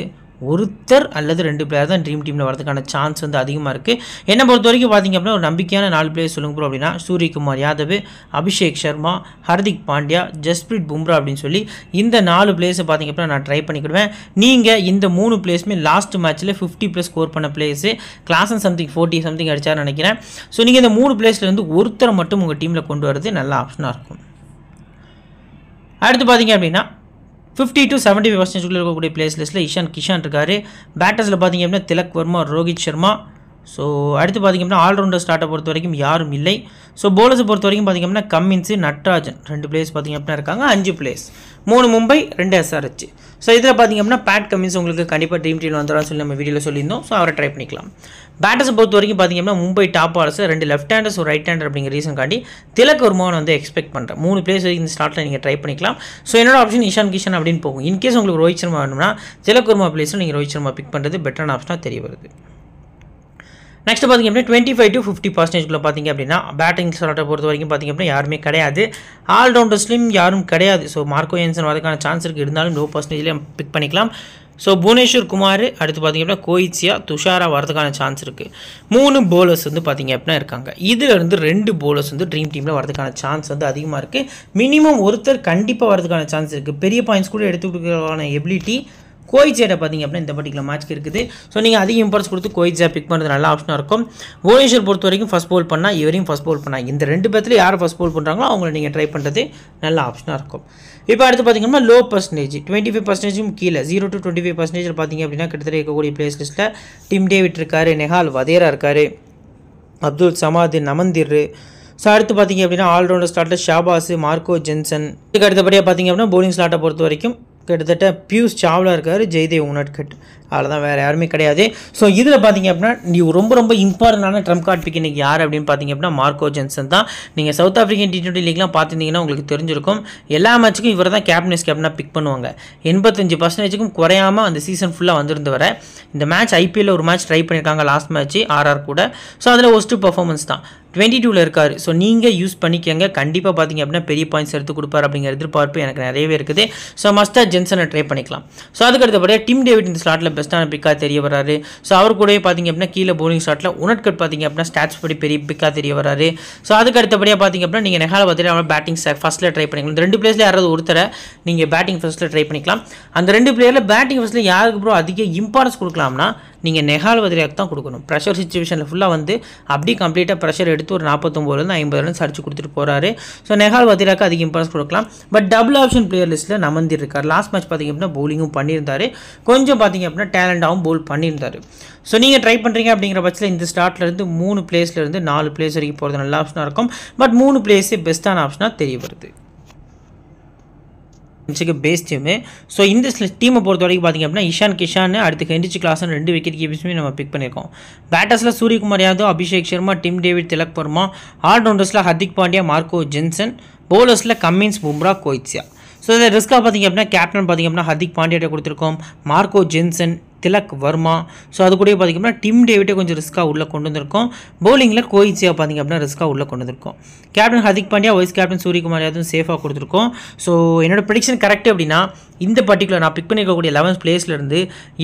Speaker 1: ஒருத்தர் அல்லது ரெண்டு பிளேயர் தான் ட்ரீம் டீமில் வரதுக்கான சான்ஸ் வந்து அதிகமாக இருக்குது என்னை பொறுத்த வரைக்கும் பார்த்திங்க அப்படின்னா ஒரு நம்பிக்கையான நாலு பிளேயர் சொல்லுங்க ப்ரோ அப்படின்னா சூரியகுமார் யாதவ் அபிஷேக் சர்மா ஹர்திக் பாண்டியா ஜஸ்பிரீத் பும்ரா அப்படின்னு சொல்லி இந்த நாலு பிளேயர்ஸை பார்த்திங்க அப்படின்னா நான் ட்ரை பண்ணிக்கிடுவேன் நீங்கள் இந்த மூணு பிளேஸுமே லாஸ்ட் மேட்ச்சில் ஃபிஃப்டி ப்ளஸ் ஸ்கோர் பண்ண players Klaasen and something forty something அடித்தார்னு நினைக்கிறேன் ஸோ நீங்கள் இந்த மூணு பிளேஸ்லேருந்து ஒருத்தரை மட்டும் உங்கள் டீமில் கொண்டு வரது நல்ல ஆப்ஷனாக இருக்கும் அடுத்து பார்த்திங்க அப்படின்னா ஃபிஃப்டி டு செவன்ட்டி ஃபைவ் பர்சன்டேஜ்குள்ளே இருக்கக்கூடிய பிளேஸ் லிஸ்ட்டில் இஷான் கிஷான் இருக்கார் பேட்டர்ஸில் பார்த்திங்க அப்படின்னா திலக் வர்மா ரோஹித் சர்மா ஸோ அடுத்து பார்த்திங்க அப்படின்னா ஆல்ரவுண்டர் ஸ்டார்ட்டை பொறுத்த வரைக்கும் யாரும் இல்லை ஸோ போலர்ஸை பொறுத்த வரைக்கும் பார்த்திங்க அப்படின்னா கம்மின்ஸு நட்ராஜன் ரெண்டு பிளேஸ் பார்த்திங்க அப்படின்னா இருக்காங்க அஞ்சு பிளேஸ் மூணு மும்பை ரெண்டு எஸ்ஆர்ஹெச் ஸோ இதில் பார்த்திங்க அப்படின்னா பேட் கமின்ஸ் உங்களுக்கு கண்டிப்பாக ட்ரீம் டீம் வந்துடும் சொல்லி நம்ம வீடியோவில் சொல்லியிருந்தோம் ஸோ அவரை ட்ரை பண்ணிக்கலாம் பேட்டர்ஸை பொறுத்த வரைக்கும் பார்த்திங்க அப்படின்னா மும்பை டாப் ஆர்ஸ் ரெண்டு லெஃப்ட் ஹேண்டர்ஸ் ஒரு ரைட் ஹேண்டர் அப்படிங்கிற ரீசன் காட்டி திலக் வருமானம் வந்து எக்ஸ்பெக்ட் பண்ணுறேன் மூணு பிளேஸ் வரைக்கும் இந்த ஸ்டார்ட்டில் நீங்கள் ட்ரை பண்ணிக்கலாம் ஸோ என்னோட ஆப்ஷன் இஷான் கிஷன் அப்படின்னு போகும் இன்கேஸ் உங்களுக்கு ரோஹித் சர்மா வேணும்னா திலக் வர்மா பிளேஸில் நீங்கள் ரோஹித் சர்மா பிக் பண்ணுறது பெட்டரான ஆப்ஷனாக தெரிய வருது நெக்ஸ்ட் பார்த்திங்க அப்படின்னா டுவெண்ட்டி ஃபைவ் டு ஃபிஃப்டி பர்சன்டேஜ்குள்ளே பார்த்திங்க அப்படின்னா பேட்டிங் ஸ்லாட்டை பொறுத்த வரைக்கும் பார்த்திங்க அப்படின்னா யாருமே கிடையாது ஆல்ரவுண்டர்ஸ்லையும் யாரும் கிடையாது ஸோ மார்க்கோ ஏன்சன் வரதுக்கான சான்ஸ் இருக்குது இருந்தாலும் லோ பர்சன்டேஜ்லேயும் பிக் பண்ணிக்கலாம் ஸோ புவனேஸ்வர் குமார் அடுத்து பார்த்திங்க அப்படின்னா கோயிச்சியா துஷாரா வரதுக்கான சான்ஸ் இருக்குது மூணு போலர்ஸ் வந்து பார்த்திங்க அப்படின்னா இருக்காங்க இதில் இருந்து ரெண்டு போலர்ஸ் வந்து ட்ரீம் டீமில் வரதுக்கான சான்ஸ் வந்து அதிகமாக இருக்குது மினிமம் ஒருத்தர் கண்டிப்பாக வரதுக்கான சான்ஸ் இருக்குது பெரிய பாயிண்ட்ஸ் கூட எடுத்து கொடுக்கறதுக்கான எபிலிட்டி கோயிச்சேட்டை பார்த்தீங்க அப்படின்னா இந்த பர்டிகுலர் மேட்ச்க்கு இருக்குது ஸோ நீங்கள் அதிக இம்பார்ட்டன்ஸ் கொடுத்து கோயிச்சா பிக் பண்ணுறது நல்ல ஆப்ஷனாக இருக்கும் புவனேஸ்வர் பொறுத்த வரைக்கும் ஃபஸ்ட் போல் பண்ணால் இவரையும் ஃபஸ்ட் போல் பண்ணால் இந்த ரெண்டு பேர்த்துல யார் ஃபஸ்ட் போல் பண்ணுறாங்களோ அவங்களை நீங்கள் ட்ரை பண்ணுறது நல்ல ஆப்ஷனாக இருக்கும் இப்போ அடுத்து பார்த்தீங்கன்னா லோ பர்சன்டேஜ் டுவெண்ட்டி ஃபைவ் பர்சன்டேஜும் கீழே zero to twenty five percentage பார்த்தீங்க அப்படின்னா கிட்டத்தட்ட இருக்கக்கூடிய பிளேஸ் லிஸ்ட்டில் டிம் டேவிட் இருக்கார் நெஹால் வதேரா இருக்கார் அப்துல் சமாது நமந்திர் ஸோ அடுத்து பார்த்தீங்க அப்படின்னா all rounder starter Shahbaz Marco Jansen இதுக்கு அடுத்தபடியாக பார்த்தீங்க அப்படின்னா போலிங் ஸ்லாட்டை பொறுத்த வரைக்கும் கிட்டத்தட்ட பியூஸ் சாவ்லா இருக்கார் ஜெய்தேவ் உனட்கட் அவ்வளோதான் வேறு யாருமே கிடையாது ஸோ இதில் பார்த்தீங்க அப்படின்னா நீ ரொம்ப ரொம்ப இம்பார்ட்டண்டான ட்ரம்ப் கார்டு பிக் இன்றைக்கி யார் அப்படின்னு பார்த்தீங்க அப்படின்னா மார்க்கோ ஜென்சன் தான் நீங்கள் சவுத் ஆஃப்ரிக்கன் டி ட்வெண்ட்டி லீக்லாம் பார்த்துருந்தீங்கன்னா உங்களுக்கு தெரிஞ்சிருக்கும் எல்லா மேட்ச்சுக்கும் இவரை தான் கேப்டன்ஸ் கேப்டனாக பிக் பண்ணுவாங்க எண்பத்தஞ்சு பர்சன்டேஜுக்கும் குறையாமல் அந்த சீசன் ஃபுல்லாக வந்திருந்து வர இந்த மேட்ச் ஐபிஎல்ல ஒரு மேட்ச் ட்ரை பண்ணியிருக்காங்க லாஸ்ட் மேட்ச் ஆர்ஆர் கூட ஸோ அதில் ஒஸ்ட்டு பர்ஃபார்மன்ஸ் தான் டுவெண்ட்டி டூவில் இருக்கார் ஸோ நீங்கள் யூஸ் பண்ணிக்கங்க கண்டிப்பாக பார்த்தீங்க அப்படின்னா பெரிய பாயிண்ட்ஸ் எடுத்து கொடுப்பார் அப்படிங்கிற எதிர்பார்ப்பு எனக்கு நிறையவே இருக்குது ஸோ மஸ்டர் ஜென்சனை ட்ரை பண்ணிக்கலாம் ஸோ அதுக்கடுத்தபடியாக டிம் டேவிட் இந்த ஸ்லாட்டில் பெஸ்ட்டான பிக்காக தெரிய வராரு ஸோ அவர் கூட பார்த்தீங்க அப்படின்னா கீழே போலிங் ஷாட்டில் உனட்கட் பார்த்தீங்க அப்படின்னா ஸ்டாட்ஸ் படி பெரிய பிக்காக தெரிய வராரு ஸோ அதுக்கு அடுத்தபடியாக பார்த்தீங்க அப்படின்னா நீங்கள் நெஹால பார்த்துட்டு அவங்க பேட்டிங் ஃபஸ்ட்டில் ட்ரை பண்ணிக்கலாம் ரெண்டு பிளேஸில் யாராவது ஒருத்தரை நீங்கள் பேட்டிங் ஃபஸ்ட்டில் ட்ரை பண்ணிக்கலாம் அந்த ரெண்டு பிளேயரில் பேட்டிங் ஃபஸ்ட்டில் யாருக்கு ப்ரோ அதிக இம்பார்ட்டன்ஸ் கொடுக்கலாம்னா நீங்கள் நெஹால் வதிரியாக்கு தான் கொடுக்கணும் ப்ரெஷர் சுச்சுவேஷனில் ஃபுல்லாக வந்து அப்படி கம்ப்ளீட்டாக ப்ரெஷர் எடுத்து ஒரு நாற்பத்தொம்போதுலேருந்து ஐம்பது ரன்ஸ் அடிச்சு கொடுத்துட்டு போகிறாரு ஸோ நெஹால் வதிராக்கு அதிக இம்பார்ட்டன்ஸ் கொடுக்கலாம் பட் டபுள் ஆப்ஷன் பிளேயர் லிஸ்ட்டில் நமந்திருக்கார் லாஸ்ட் மேட்ச் பார்த்திங்க அப்படின்னா பவுலிங்கும் பண்ணியிருந்தார் கொஞ்சம் பார்த்திங்க அப்படின்னா டேலண்ட்டாகவும் போல் பண்ணியிருந்தார் ஸோ நீங்கள் ட்ரை பண்ணுறீங்க அப்படிங்கிற பட்சத்தில் இந்த ஸ்டார்ட்லேருந்து மூணு பிளேஸ்லேருந்து நாலு பிளேஸ் வரைக்கும் போகிறது நல்ல ஆப்ஷனாக இருக்கும் பட் மூணு பிளேஸே பெஸ்ட்டான ஆப்ஷனாக தெரிய வருது இன்ச்சுக்கு பேஸ் டீமு ஸோ இந்த டீமை பொறுத்த வரைக்கும் பார்த்திங்க அப்படின்னா இஷான் கிஷான் அடுத்து ஹெண்டிச்சு கிளாஸ்னு ரெண்டு விக்கெட் கீப்பர்ஸுமே நம்ம பிக் பண்ணியிருக்கோம் பேட்டர்ஸில் சூரியகுமார் யாதவ் அபிஷேக் சர்மா டிம் டேவிட் திலக் வர்மா ஆல்ரவுண்டர்ஸில் ஹர்திக் பாண்டியா மார்க்கோ ஜென்சன் பவுலர்ஸில் கம்மின்ஸ் பும்ரா கோயிட்ஸியா ஸோ இதில் ரிஸ்க்காக பார்த்திங்க அப்படின்னா கேப்டன் பார்த்திங்க அப்படின்னா ஹர்திக் பாண்டியாட்டை கொடுத்துருக்கோம் Marco Jansen Tilak Varma so அது கூட அப்படின்னா டிம் டேவிட்டே கொஞ்சம் ரிஸ்க்காக உள்ளே கொண்டு வந்திருக்கோம் பவுலிங்கில் கோயிச்சியாக பார்த்திங்க அப்படின்னா ரிஸ்க்காக உள்ளே கொண்டு வந்திருக்கோம் captain Hardik Pandya vice captain Suryakumar யாதும் சேஃபாக கொடுத்துருக்கோம் ஸோ என்னோடய ப்ரடிக்ஷன் கரெக்ட் அப்படின்னா இந்த பர்டிகுலர் நான் பிக் பண்ணிக்கக்கூடிய லெவன்த் பிளேஸ்லேருந்து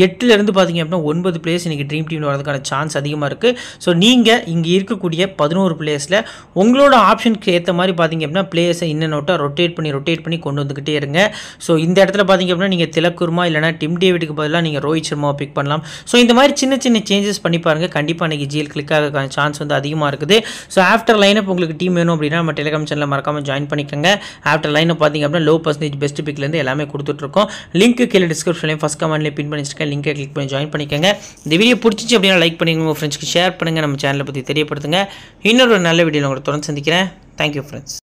Speaker 1: எட்டுலேருந்து பார்த்திங்க அப்படின்னா ஒன்பது பிளேஸ் இன்றைக்கி ட்ரீம் டீம் வரதுக்கான சான்ஸ் அதிகமாக இருக்குது ஸோ நீங்கள் இங்கே இருக்கக்கூடிய பதினோரு பிளேஸில் உங்களோட ஆப்ஷனுக்கு ஏற்ற மாதிரி பார்த்திங்க அப்படின்னா பிளேஸை இன்னும் நோட்டாக ரொட்டேட் பண்ணி ரொட்டேட் பண்ணி கொண்டு வந்துக்கிட்டே இருங்க ஸோ இந்த இடத்துல பார்த்திங்க அப்படின்னா நீங்கள் திலக்குருமா இல்லைனா டிம் டேவிட்டுக்கு பதிலாக நீங்கள் ரோஹித் சர்மா சும்மாவை பிக் பண்ணலாம் ஸோ இந்த மாதிரி சின்ன சின்ன சேஞ்சஸ் பண்ணி பாருங்கள் கண்டிப்பாக இன்றைக்கி ஜிஎல் கிளிக் ஆகிறதுக்கான சான்ஸ் வந்து அதிகமாக இருக்குது ஸோ ஆஃப்டர் லைனப் உங்களுக்கு டீம் வேணும் அப்படின்னா நம்ம டெலிகிராம் சேனலில் மறக்காமல் ஜாயின் பண்ணிக்கோங்க ஆஃப்டர் லைனை பார்த்திங்க அப்படின்னா லோ பர்சன்டேஜ் பெஸ்ட் பிக்லேருந்து எல்லாமே கொடுத்துட்ருக்கோம் லிங்க் கீழே டிஸ்கிரிப்ஷன்லேயும் ஃபஸ்ட் கமெண்ட்லேயும் பின் பண்ணிச்சிருக்கேன் லிங்கை கிளிக் பண்ணி ஜாயின் பண்ணிக்கோங்க இந்த வீடியோ பிடிச்சிச்சு அப்படின்னா லைக் பண்ணுங்கள் உங்கள் ஃப்ரெண்ட்ஸ்க்கு ஷேர் பண்ணுங்கள் நம்ம சேனலை பற்றி தெரியப்படுத்துங்க இன்னொரு நல்ல வீடியோ உங்களுக்கு தொடர்ந்து சந்திக்கிறேன் தேங்க்யூ ஃப்ரெண்ட்ஸ்